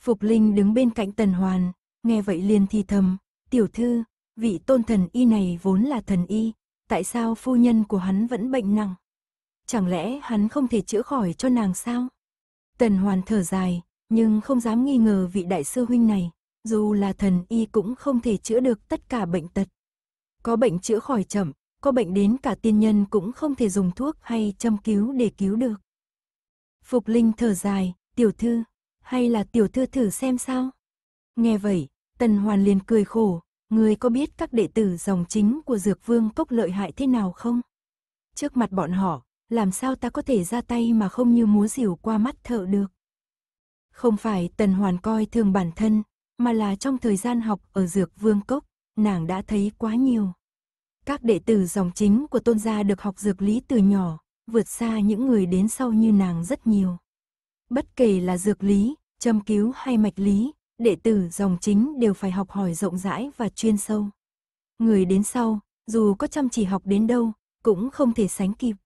Phục Linh đứng bên cạnh Tần Hoàn, nghe vậy liền thì thầm, tiểu thư, vị tôn thần y này vốn là thần y, tại sao phu nhân của hắn vẫn bệnh nặng? Chẳng lẽ hắn không thể chữa khỏi cho nàng sao? Tần hoàn thở dài, nhưng không dám nghi ngờ vị đại sư huynh này, dù là thần y cũng không thể chữa được tất cả bệnh tật. Có bệnh chữa khỏi chậm, có bệnh đến cả tiên nhân cũng không thể dùng thuốc hay châm cứu để cứu được. Phục Linh thở dài, tiểu thư, hay là tiểu thư thử xem sao? Nghe vậy, Tần Hoàn liền cười khổ, ngươi có biết các đệ tử dòng chính của Dược Vương Cốc lợi hại thế nào không? Trước mặt bọn họ, làm sao ta có thể ra tay mà không như múa rìu qua mắt thợ được? Không phải Tần Hoàn coi thường bản thân, mà là trong thời gian học ở Dược Vương Cốc, nàng đã thấy quá nhiều. Các đệ tử dòng chính của tôn gia được học dược lý từ nhỏ, vượt xa những người đến sau như nàng rất nhiều. Bất kể là dược lý, châm cứu hay mạch lý, đệ tử dòng chính đều phải học hỏi rộng rãi và chuyên sâu. Người đến sau, dù có chăm chỉ học đến đâu, cũng không thể sánh kịp.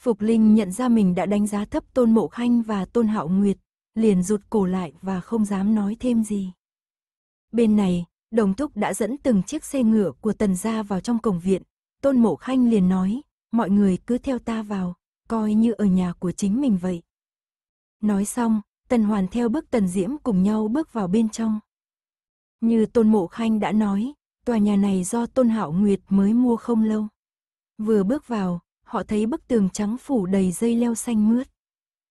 Phục Linh nhận ra mình đã đánh giá thấp Tôn Mộ Khanh và Tôn Hạo Nguyệt, liền rụt cổ lại và không dám nói thêm gì. Bên này, Đồng Thúc đã dẫn từng chiếc xe ngựa của Tần gia vào trong cổng viện, Tôn Mộ Khanh liền nói, mọi người cứ theo ta vào, coi như ở nhà của chính mình vậy. Nói xong, Tần Hoàn theo bước Tần Diễm cùng nhau bước vào bên trong. Như Tôn Mộ Khanh đã nói, tòa nhà này do Tôn Hạo Nguyệt mới mua không lâu. Vừa bước vào, họ thấy bức tường trắng phủ đầy dây leo xanh mướt.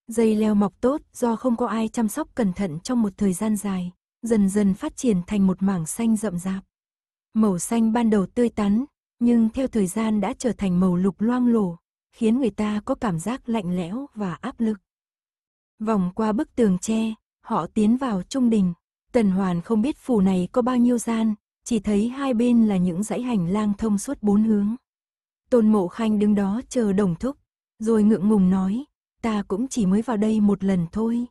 Dây leo mọc tốt do không có ai chăm sóc cẩn thận trong một thời gian dài, dần dần phát triển thành một mảng xanh rậm rạp. Màu xanh ban đầu tươi tắn, nhưng theo thời gian đã trở thành màu lục loang lổ, khiến người ta có cảm giác lạnh lẽo và áp lực. Vòng qua bức tường tre, họ tiến vào trung đình. Tần Hoàn không biết phủ này có bao nhiêu gian, chỉ thấy hai bên là những dãy hành lang thông suốt bốn hướng. Tôn Mộ Khanh đứng đó chờ đồng thúc, rồi ngượng ngùng nói, ta cũng chỉ mới vào đây một lần thôi.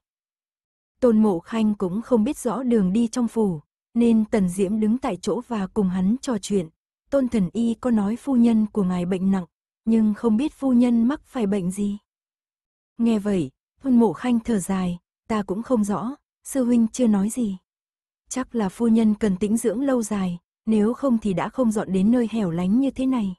Tôn Mộ Khanh cũng không biết rõ đường đi trong phủ, nên Tần Diễm đứng tại chỗ và cùng hắn trò chuyện. Tôn Thần Y có nói phu nhân của ngài bệnh nặng, nhưng không biết phu nhân mắc phải bệnh gì. Nghe vậy, Huân mộ khanh thở dài, ta cũng không rõ, sư huynh chưa nói gì. Chắc là phu nhân cần tĩnh dưỡng lâu dài, nếu không thì đã không dọn đến nơi hẻo lánh như thế này.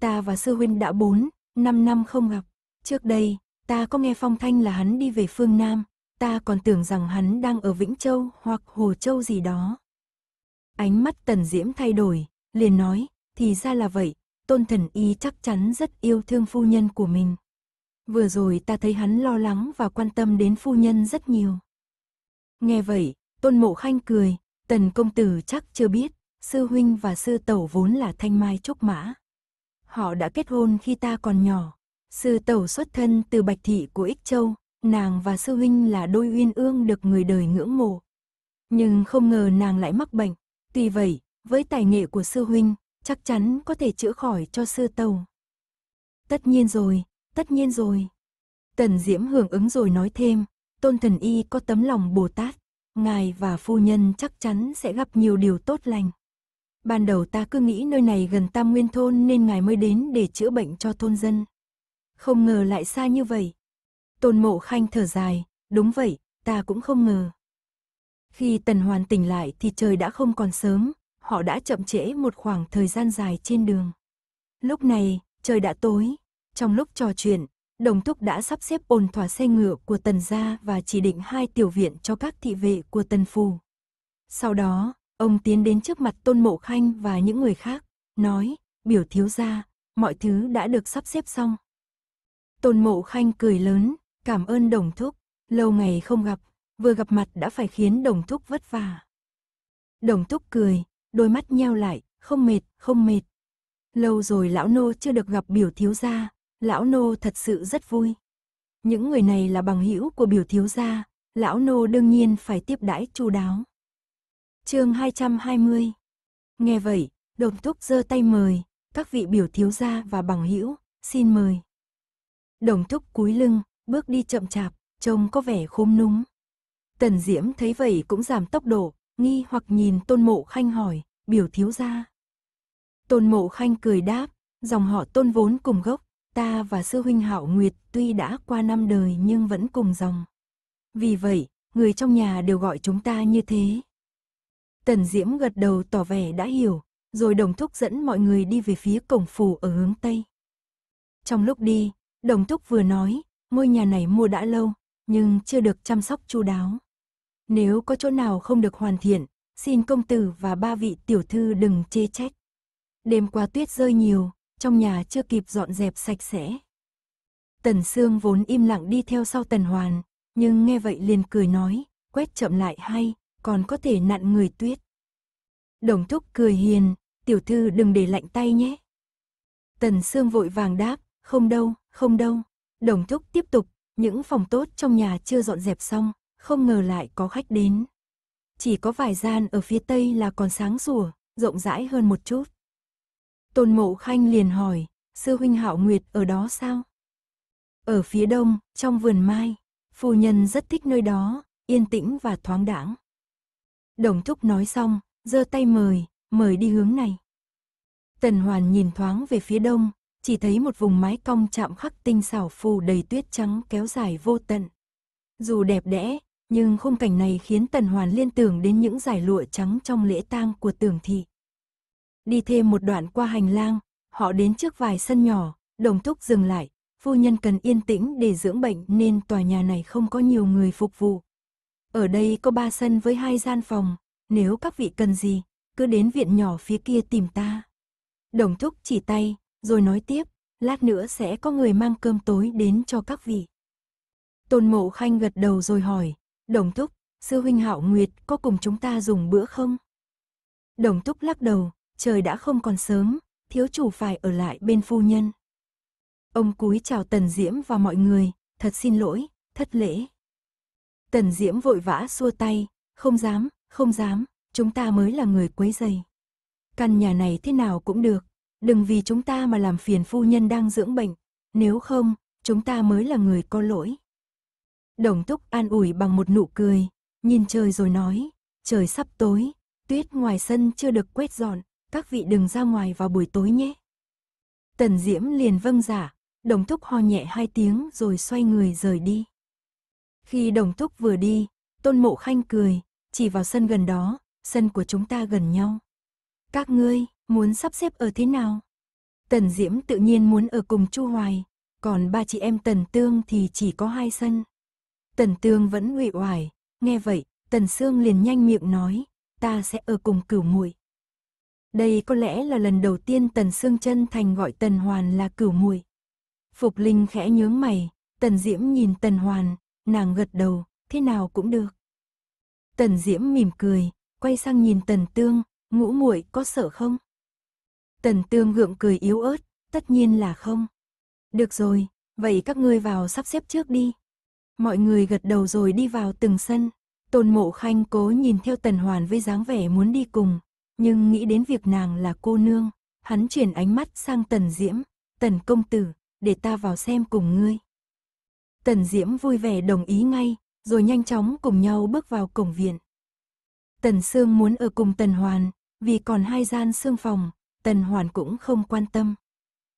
Ta và sư huynh đã 4, 5 năm không gặp. Trước đây, ta có nghe phong thanh là hắn đi về phương Nam, ta còn tưởng rằng hắn đang ở Vĩnh Châu hoặc Hồ Châu gì đó. Ánh mắt tần diễm thay đổi, liền nói, thì ra là vậy, tôn thần y chắc chắn rất yêu thương phu nhân của mình vừa rồi ta thấy hắn lo lắng và quan tâm đến phu nhân rất nhiều. Nghe vậy, tôn mộ khanh cười, tần công tử chắc chưa biết, sư huynh và sư tẩu vốn là thanh mai trúc mã. Họ đã kết hôn khi ta còn nhỏ, sư tẩu xuất thân từ bạch thị của Ích Châu, nàng và sư huynh là đôi uyên ương được người đời ngưỡng mộ. Nhưng không ngờ nàng lại mắc bệnh, tuy vậy, với tài nghệ của sư huynh, chắc chắn có thể chữa khỏi cho sư tẩu. Tất nhiên rồi, Tất nhiên rồi. Tần Diễm hưởng ứng rồi nói thêm, tôn thần y có tấm lòng Bồ Tát, ngài và phu nhân chắc chắn sẽ gặp nhiều điều tốt lành. Ban đầu ta cứ nghĩ nơi này gần Tam Nguyên Thôn nên ngài mới đến để chữa bệnh cho thôn dân. Không ngờ lại xa như vậy. Tôn mộ khanh thở dài, đúng vậy, ta cũng không ngờ. Khi Tần Hoàn tỉnh lại thì trời đã không còn sớm, họ đã chậm trễ một khoảng thời gian dài trên đường. Lúc này, trời đã tối, trong lúc trò chuyện, Đồng thúc đã sắp xếp ổn thỏa xe ngựa của Tần gia và chỉ định hai tiểu viện cho các thị vệ của Tần phù. Sau đó, ông tiến đến trước mặt Tôn Mộ Khanh và những người khác, nói, biểu thiếu gia, mọi thứ đã được sắp xếp xong. Tôn Mộ Khanh cười lớn, cảm ơn Đồng Thúc, lâu ngày không gặp, vừa gặp mặt đã phải khiến Đồng Thúc vất vả. Đồng Thúc cười, đôi mắt nheo lại, không mệt, không mệt. Lâu rồi lão nô chưa được gặp biểu thiếu gia, lão nô thật sự rất vui. Những người này là bằng hữu của biểu thiếu gia, lão nô đương nhiên phải tiếp đãi chu đáo. chương 220 Nghe vậy, đồng thúc giơ tay mời, các vị biểu thiếu gia và bằng hữu xin mời. Đồng thúc cúi lưng, bước đi chậm chạp, trông có vẻ khốm núm. Tần Diễm thấy vậy cũng giảm tốc độ, nghi hoặc nhìn Tôn Mộ Khanh hỏi, biểu thiếu gia. Tôn Mộ Khanh cười đáp, dòng họ Tôn vốn cùng gốc, Ta và sư huynh Hạo Nguyệt tuy đã qua năm đời nhưng vẫn cùng dòng. Vì vậy, người trong nhà đều gọi chúng ta như thế. Tần Diễm gật đầu tỏ vẻ đã hiểu, rồi đồng thúc dẫn mọi người đi về phía cổng phủ ở hướng Tây. Trong lúc đi, đồng thúc vừa nói, ngôi nhà này mua đã lâu, nhưng chưa được chăm sóc chu đáo. Nếu có chỗ nào không được hoàn thiện, xin công tử và ba vị tiểu thư đừng chê trách. Đêm qua tuyết rơi nhiều, trong nhà chưa kịp dọn dẹp sạch sẽ. Tần Sương vốn im lặng đi theo sau Tần Hoàn, nhưng nghe vậy liền cười nói, quét chậm lại hay, còn có thể nặn người tuyết. Đồng Thúc cười hiền, tiểu thư đừng để lạnh tay nhé. Tần Sương vội vàng đáp, không đâu, không đâu. Đồng Thúc tiếp tục, những phòng tốt trong nhà chưa dọn dẹp xong, không ngờ lại có khách đến. Chỉ có vài gian ở phía tây là còn sáng sủa, rộng rãi hơn một chút. Tôn Mộ Khanh liền hỏi, sư huynh Hạo Nguyệt ở đó sao? Ở phía đông, trong vườn mai, phu nhân rất thích nơi đó, yên tĩnh và thoáng đãng. Đồng Thúc nói xong, giơ tay mời, mời đi hướng này. Tần Hoàn nhìn thoáng về phía đông, chỉ thấy một vùng mái cong chạm khắc tinh xảo phủ đầy tuyết trắng kéo dài vô tận. Dù đẹp đẽ, nhưng khung cảnh này khiến Tần Hoàn liên tưởng đến những giải lụa trắng trong lễ tang của Tưởng thị. Đi thêm một đoạn qua hành lang, họ đến trước vài sân nhỏ, đồng thúc dừng lại, phu nhân cần yên tĩnh để dưỡng bệnh nên tòa nhà này không có nhiều người phục vụ. Ở đây có ba sân với hai gian phòng, nếu các vị cần gì, cứ đến viện nhỏ phía kia tìm ta. Đồng thúc chỉ tay, rồi nói tiếp, lát nữa sẽ có người mang cơm tối đến cho các vị. Tôn mộ khanh gật đầu rồi hỏi, đồng thúc, sư huynh hạo nguyệt có cùng chúng ta dùng bữa không? Đồng thúc lắc đầu, trời đã không còn sớm, thiếu chủ phải ở lại bên phu nhân. Ông cúi chào Tần Diễm và mọi người, thật xin lỗi, thất lễ. Tần Diễm vội vã xua tay, không dám, không dám, chúng ta mới là người quấy dày. Căn nhà này thế nào cũng được, đừng vì chúng ta mà làm phiền phu nhân đang dưỡng bệnh, nếu không, chúng ta mới là người có lỗi. Đồng túc an ủi bằng một nụ cười, nhìn trời rồi nói, trời sắp tối, tuyết ngoài sân chưa được quét dọn, các vị đừng ra ngoài vào buổi tối nhé. Tần Diễm liền vâng giả, dạ, đồng thúc ho nhẹ hai tiếng rồi xoay người rời đi. Khi đồng thúc vừa đi, tôn mộ khanh cười, chỉ vào sân gần đó, sân của chúng ta gần nhau. Các ngươi, muốn sắp xếp ở thế nào? Tần Diễm tự nhiên muốn ở cùng Chu Hoài, còn ba chị em Tần Tương thì chỉ có hai sân. Tần Tương vẫn ngụy oải, nghe vậy, Tần Sương liền nhanh miệng nói, ta sẽ ở cùng cửu muội. Đây có lẽ là lần đầu tiên Tần Sương chân thành gọi Tần Hoàn là cửu muội. Phục Linh khẽ nhướng mày, Tần Diễm nhìn Tần Hoàn, nàng gật đầu, thế nào cũng được. Tần Diễm mỉm cười, quay sang nhìn Tần Tương, ngũ muội có sợ không? Tần Tương gượng cười yếu ớt, tất nhiên là không. Được rồi, vậy các ngươi vào sắp xếp trước đi. Mọi người gật đầu rồi đi vào từng sân. Tôn Mộ Khanh cố nhìn theo Tần Hoàn với dáng vẻ muốn đi cùng, nhưng nghĩ đến việc nàng là cô nương, hắn chuyển ánh mắt sang Tần Diễm, Tần công tử, để ta vào xem cùng ngươi. Tần Diễm vui vẻ đồng ý ngay, rồi nhanh chóng cùng nhau bước vào cổng viện. Tần Sương muốn ở cùng Tần Hoàn, vì còn hai gian xương phòng, Tần Hoàn cũng không quan tâm.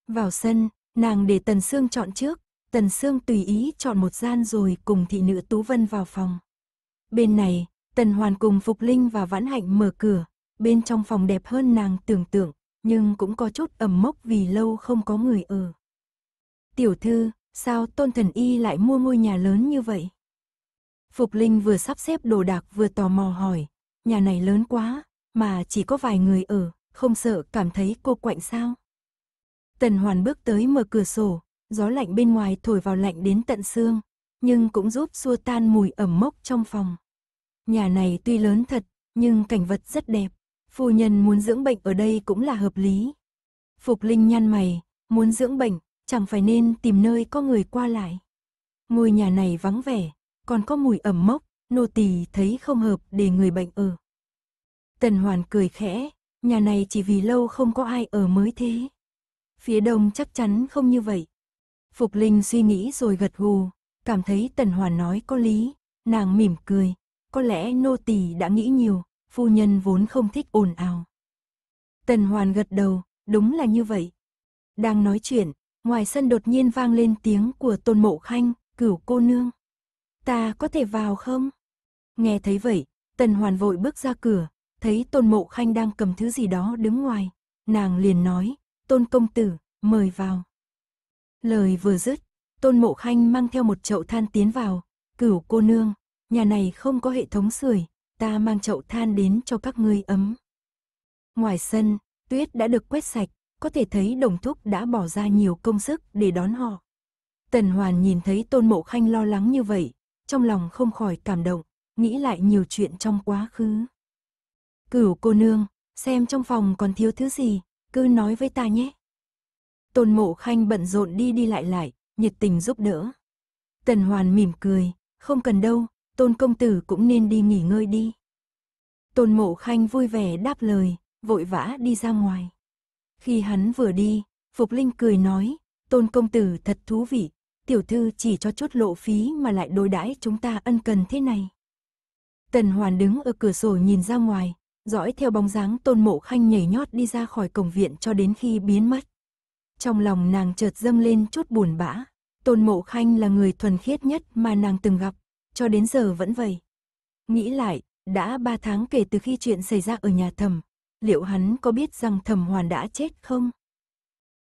Vào sân, nàng để Tần Sương chọn trước, Tần Sương tùy ý chọn một gian rồi cùng thị nữ Tú Vân vào phòng. Bên này, Tần Hoàn cùng Phục Linh và Vãn Hạnh mở cửa, Bên trong phòng đẹp hơn nàng tưởng tượng, nhưng cũng có chút ẩm mốc vì lâu không có người ở. Tiểu thư, sao tôn thần y lại mua ngôi nhà lớn như vậy? Phục Linh vừa sắp xếp đồ đạc vừa tò mò hỏi, nhà này lớn quá, mà chỉ có vài người ở, không sợ cảm thấy cô quạnh sao? Tần Hoàn bước tới mở cửa sổ, gió lạnh bên ngoài thổi vào lạnh đến tận xương, nhưng cũng giúp xua tan mùi ẩm mốc trong phòng. Nhà này tuy lớn thật, nhưng cảnh vật rất đẹp. Phu nhân muốn dưỡng bệnh ở đây cũng là hợp lý. Phục Linh nhăn mày, muốn dưỡng bệnh, chẳng phải nên tìm nơi có người qua lại. Ngôi nhà này vắng vẻ, còn có mùi ẩm mốc, nô tỳ thấy không hợp để người bệnh ở. Tần Hoàn cười khẽ, nhà này chỉ vì lâu không có ai ở mới thế. Phía đông chắc chắn không như vậy. Phục Linh suy nghĩ rồi gật gù, cảm thấy Tần Hoàn nói có lý, nàng mỉm cười, có lẽ nô tỳ đã nghĩ nhiều, phu nhân vốn không thích ồn ào. Tần Hoàn gật đầu, đúng là như vậy. Đang nói chuyện, ngoài sân đột nhiên vang lên tiếng của Tôn Mộ Khanh, cửu cô nương. Ta có thể vào không? Nghe thấy vậy, Tần Hoàn vội bước ra cửa, thấy Tôn Mộ Khanh đang cầm thứ gì đó đứng ngoài. Nàng liền nói, Tôn Công Tử, mời vào. Lời vừa dứt, Tôn Mộ Khanh mang theo một chậu than tiến vào, cửu cô nương, nhà này không có hệ thống sưởi ta mang chậu than đến cho các ngươi ấm. Ngoài sân, tuyết đã được quét sạch, có thể thấy đồng thúc đã bỏ ra nhiều công sức để đón họ. Tần Hoàn nhìn thấy Tôn Mộ Khanh lo lắng như vậy, trong lòng không khỏi cảm động, nghĩ lại nhiều chuyện trong quá khứ. Cửu cô nương, xem trong phòng còn thiếu thứ gì, cứ nói với ta nhé. Tôn Mộ Khanh bận rộn đi đi lại lại, nhiệt tình giúp đỡ. Tần Hoàn mỉm cười, không cần đâu, tôn công tử cũng nên đi nghỉ ngơi đi. Tôn mộ khanh vui vẻ đáp lời, vội vã đi ra ngoài. Khi hắn vừa đi, Phục Linh cười nói, tôn công tử thật thú vị, tiểu thư chỉ cho chút lộ phí mà lại đối đãi chúng ta ân cần thế này. Tần Hoàn đứng ở cửa sổ nhìn ra ngoài, dõi theo bóng dáng tôn mộ khanh nhảy nhót đi ra khỏi cổng viện cho đến khi biến mất. Trong lòng nàng chợt dâng lên chút buồn bã, tôn mộ khanh là người thuần khiết nhất mà nàng từng gặp cho đến giờ vẫn vậy. Nghĩ lại, đã ba tháng kể từ khi chuyện xảy ra ở nhà thầm, liệu hắn có biết rằng thầm hoàn đã chết không?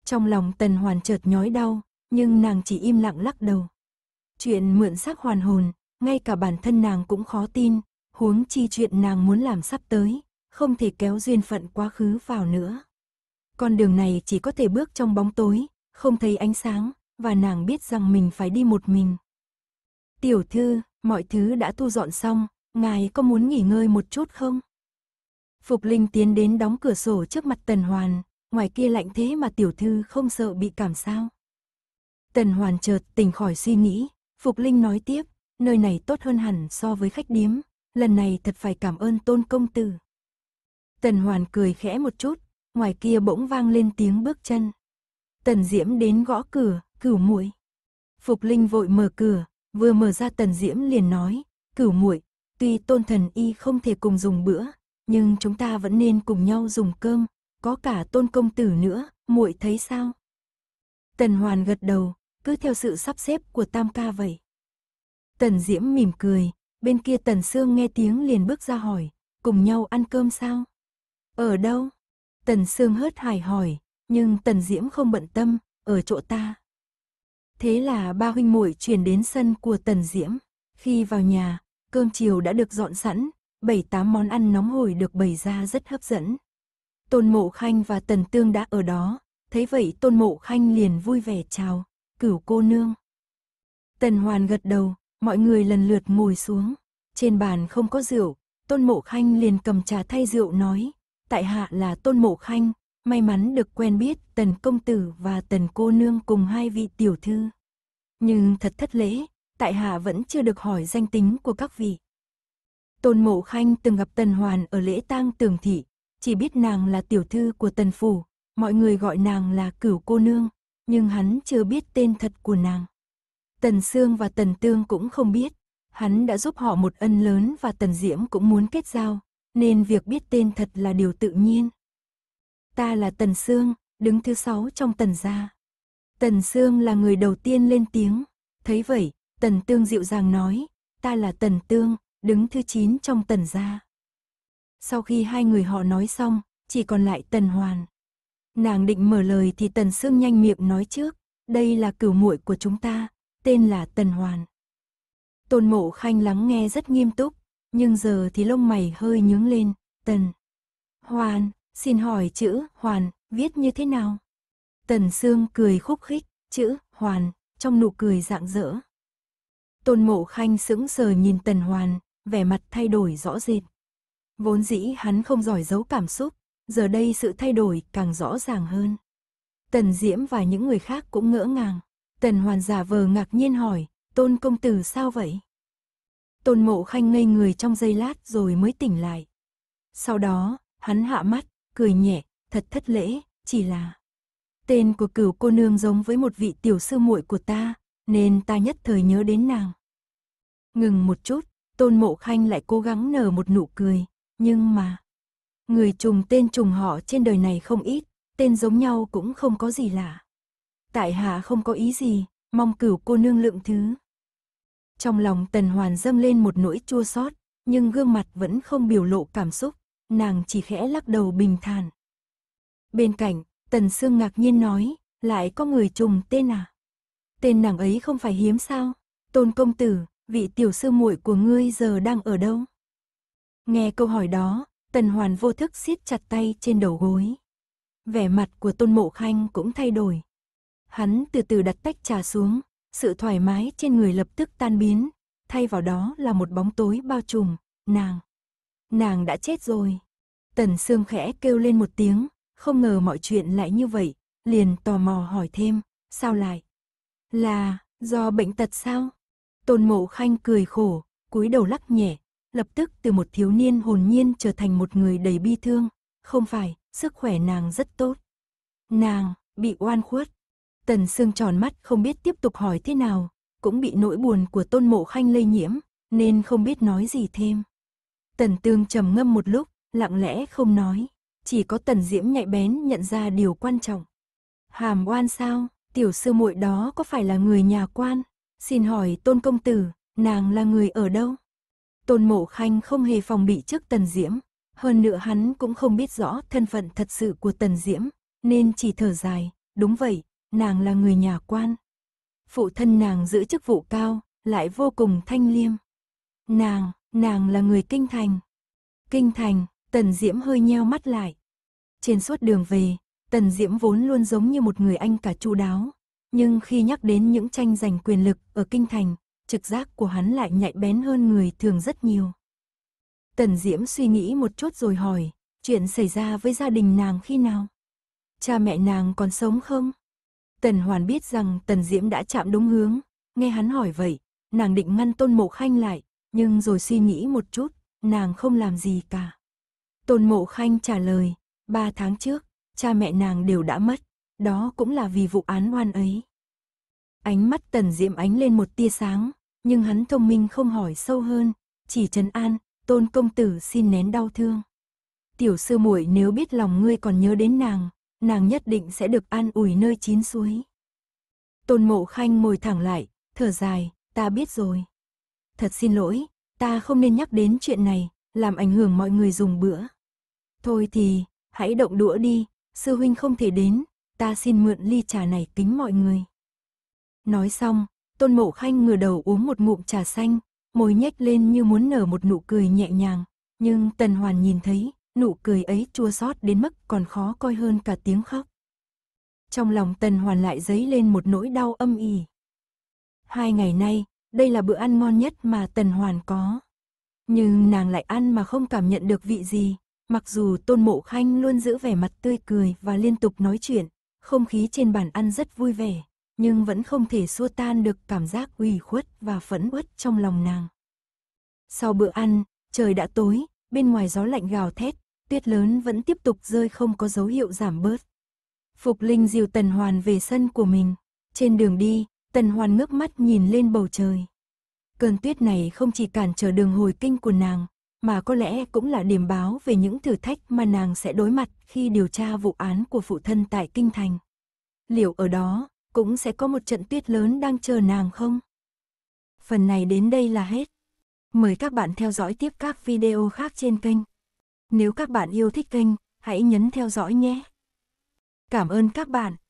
Trong lòng tần hoàn chợt nhói đau, nhưng nàng chỉ im lặng lắc đầu. Chuyện mượn xác hoàn hồn, ngay cả bản thân nàng cũng khó tin, huống chi chuyện nàng muốn làm sắp tới, không thể kéo duyên phận quá khứ vào nữa. Con đường này chỉ có thể bước trong bóng tối, không thấy ánh sáng, và nàng biết rằng mình phải đi một mình. Tiểu thư, mọi thứ đã thu dọn xong, ngài có muốn nghỉ ngơi một chút không? Phục Linh tiến đến đóng cửa sổ trước mặt Tần Hoàn, ngoài kia lạnh thế mà tiểu thư không sợ bị cảm sao. Tần Hoàn chợt tỉnh khỏi suy nghĩ, Phục Linh nói tiếp, nơi này tốt hơn hẳn so với khách điếm, lần này thật phải cảm ơn tôn công tử. Tần Hoàn cười khẽ một chút, ngoài kia bỗng vang lên tiếng bước chân. Tần Diễm đến gõ cửa, cửu muội. Phục Linh vội mở cửa, Vừa mở ra Tần Diễm liền nói, cửu muội, tuy tôn thần y không thể cùng dùng bữa, nhưng chúng ta vẫn nên cùng nhau dùng cơm, có cả tôn công tử nữa, muội thấy sao? Tần Hoàn gật đầu, cứ theo sự sắp xếp của Tam ca vậy. Tần Diễm mỉm cười, bên kia Tần Sương nghe tiếng liền bước ra hỏi, cùng nhau ăn cơm sao? Ở đâu? Tần Sương hớt hài hỏi, nhưng Tần Diễm không bận tâm, ở chỗ ta. Thế là ba huynh muội chuyển đến sân của Tần Diễm. Khi vào nhà, cơm chiều đã được dọn sẵn, bảy tám món ăn nóng hổi được bày ra rất hấp dẫn. Tôn Mộ Khanh và Tần Tương đã ở đó, thấy vậy Tôn Mộ Khanh liền vui vẻ chào, cửu cô nương. Tần Hoàn gật đầu, mọi người lần lượt ngồi xuống. Trên bàn không có rượu, Tôn Mộ Khanh liền cầm trà thay rượu nói, tại hạ là Tôn Mộ Khanh, May mắn được quen biết tần công tử và tần cô nương cùng hai vị tiểu thư. Nhưng thật thất lễ, tại hạ vẫn chưa được hỏi danh tính của các vị. Tôn Mộ Khanh từng gặp Tần Hoàn ở lễ tang tường thị, chỉ biết nàng là tiểu thư của Tần Phủ, mọi người gọi nàng là cửu cô nương, nhưng hắn chưa biết tên thật của nàng. Tần Sương và Tần Tương cũng không biết, hắn đã giúp họ một ân lớn và Tần Diễm cũng muốn kết giao, nên việc biết tên thật là điều tự nhiên. Ta là Tần Sương, đứng thứ sáu trong Tần gia. Tần Sương là người đầu tiên lên tiếng. Thấy vậy, Tần Tương dịu dàng nói, ta là Tần Tương, đứng thứ chín trong Tần gia. Sau khi hai người họ nói xong, chỉ còn lại Tần Hoàn. Nàng định mở lời thì Tần Sương nhanh miệng nói trước, đây là cửu muội của chúng ta, tên là Tần Hoàn. Tôn Mộ Khanh lắng nghe rất nghiêm túc, nhưng giờ thì lông mày hơi nhướng lên, Tần. Hoàn, Xin hỏi chữ hoàn viết như thế nào? Tần Sương cười khúc khích, chữ hoàn trong nụ cười rạng rỡ. Tôn Mộ Khanh sững sờ nhìn Tần Hoàn, vẻ mặt thay đổi rõ rệt. Vốn dĩ hắn không giỏi giấu cảm xúc, giờ đây sự thay đổi càng rõ ràng hơn. Tần Diễm và những người khác cũng ngỡ ngàng. Tần Hoàn giả vờ ngạc nhiên hỏi, Tôn Công Tử sao vậy? Tôn Mộ Khanh ngây người trong giây lát rồi mới tỉnh lại. Sau đó, hắn hạ mắt, cười nhẹ, thật thất lễ, chỉ là tên của cửu cô nương giống với một vị tiểu sư muội của ta, nên ta nhất thời nhớ đến nàng. Ngừng một chút, Tôn Mộ Khanh lại cố gắng nở một nụ cười, nhưng mà người trùng tên trùng họ trên đời này không ít, tên giống nhau cũng không có gì lạ. Tại hạ không có ý gì, mong cửu cô nương lượng thứ. Trong lòng Tần Hoàn dâng lên một nỗi chua xót, nhưng gương mặt vẫn không biểu lộ cảm xúc, nàng chỉ khẽ lắc đầu bình thản. Bên cạnh, Tần Sương ngạc nhiên nói, lại có người trùng tên à? Tên nàng ấy không phải hiếm sao? Tôn công tử, vị tiểu sư muội của ngươi giờ đang ở đâu? Nghe câu hỏi đó, Tần Hoàn vô thức siết chặt tay trên đầu gối. Vẻ mặt của Tôn Mộ Khanh cũng thay đổi. Hắn từ từ đặt tách trà xuống, sự thoải mái trên người lập tức tan biến, thay vào đó là một bóng tối bao trùm, nàng nàng đã chết rồi. Tần Sương khẽ kêu lên một tiếng, không ngờ mọi chuyện lại như vậy, liền tò mò hỏi thêm, sao lại? Là, do bệnh tật sao? Tôn Mộ Khanh cười khổ, cúi đầu lắc nhẹ, lập tức từ một thiếu niên hồn nhiên trở thành một người đầy bi thương, không phải, sức khỏe nàng rất tốt. Nàng, bị oan khuất. Tần Sương tròn mắt không biết tiếp tục hỏi thế nào, cũng bị nỗi buồn của Tôn Mộ Khanh lây nhiễm, nên không biết nói gì thêm. Tần Tương trầm ngâm một lúc, lặng lẽ không nói, chỉ có Tần Diễm nhạy bén nhận ra điều quan trọng. Hàm oan sao, tiểu sư muội đó có phải là người nhà quan? Xin hỏi Tôn công tử, nàng là người ở đâu? Tôn Mộ Khanh không hề phòng bị trước Tần Diễm, hơn nữa hắn cũng không biết rõ thân phận thật sự của Tần Diễm, nên chỉ thở dài, đúng vậy, nàng là người nhà quan. Phụ thân nàng giữ chức vụ cao, lại vô cùng thanh liêm. Nàng, Nàng là người kinh thành. Kinh thành, Tần Diễm hơi nheo mắt lại. Trên suốt đường về, Tần Diễm vốn luôn giống như một người anh cả chu đáo. Nhưng khi nhắc đến những tranh giành quyền lực ở kinh thành, trực giác của hắn lại nhạy bén hơn người thường rất nhiều. Tần Diễm suy nghĩ một chút rồi hỏi, chuyện xảy ra với gia đình nàng khi nào? Cha mẹ nàng còn sống không? Tần Hoàn biết rằng Tần Diễm đã chạm đúng hướng, nghe hắn hỏi vậy, nàng định ngăn Tôn Mộ Khanh lại, nhưng rồi suy nghĩ một chút, nàng không làm gì cả. Tôn Mộ Khanh trả lời, ba tháng trước, cha mẹ nàng đều đã mất, đó cũng là vì vụ án oan ấy. Ánh mắt Tần diệm ánh lên một tia sáng, nhưng hắn thông minh không hỏi sâu hơn, chỉ trấn an, Tôn công tử xin nén đau thương. Tiểu sư muội nếu biết lòng ngươi còn nhớ đến nàng, nàng nhất định sẽ được an ủi nơi chín suối. Tôn Mộ Khanh ngồi thẳng lại, thở dài, ta biết rồi thật xin lỗi, ta không nên nhắc đến chuyện này, làm ảnh hưởng mọi người dùng bữa. Thôi thì, hãy động đũa đi, sư huynh không thể đến, ta xin mượn ly trà này kính mọi người. Nói xong, tôn mộ khanh ngửa đầu uống một ngụm trà xanh, môi nhếch lên như muốn nở một nụ cười nhẹ nhàng, nhưng tần hoàn nhìn thấy, nụ cười ấy chua xót đến mức còn khó coi hơn cả tiếng khóc. Trong lòng tần hoàn lại dấy lên một nỗi đau âm ỉ. Hai ngày nay, đây là bữa ăn ngon nhất mà Tần Hoàn có. Nhưng nàng lại ăn mà không cảm nhận được vị gì, mặc dù Tôn Mộ Khanh luôn giữ vẻ mặt tươi cười và liên tục nói chuyện, không khí trên bàn ăn rất vui vẻ, nhưng vẫn không thể xua tan được cảm giác ủy khuất và phẫn uất trong lòng nàng. Sau bữa ăn, trời đã tối, bên ngoài gió lạnh gào thét, tuyết lớn vẫn tiếp tục rơi không có dấu hiệu giảm bớt. Phục Linh dìu Tần Hoàn về sân của mình. Trên đường đi, Tần Hoan ngước mắt nhìn lên bầu trời. Cơn tuyết này không chỉ cản trở đường hồi kinh của nàng, mà có lẽ cũng là điểm báo về những thử thách mà nàng sẽ đối mặt khi điều tra vụ án của phụ thân tại Kinh Thành. Liệu ở đó cũng sẽ có một trận tuyết lớn đang chờ nàng không? Phần này đến đây là hết. Mời các bạn theo dõi tiếp các video khác trên kênh. Nếu các bạn yêu thích kênh, hãy nhấn theo dõi nhé. Cảm ơn các bạn.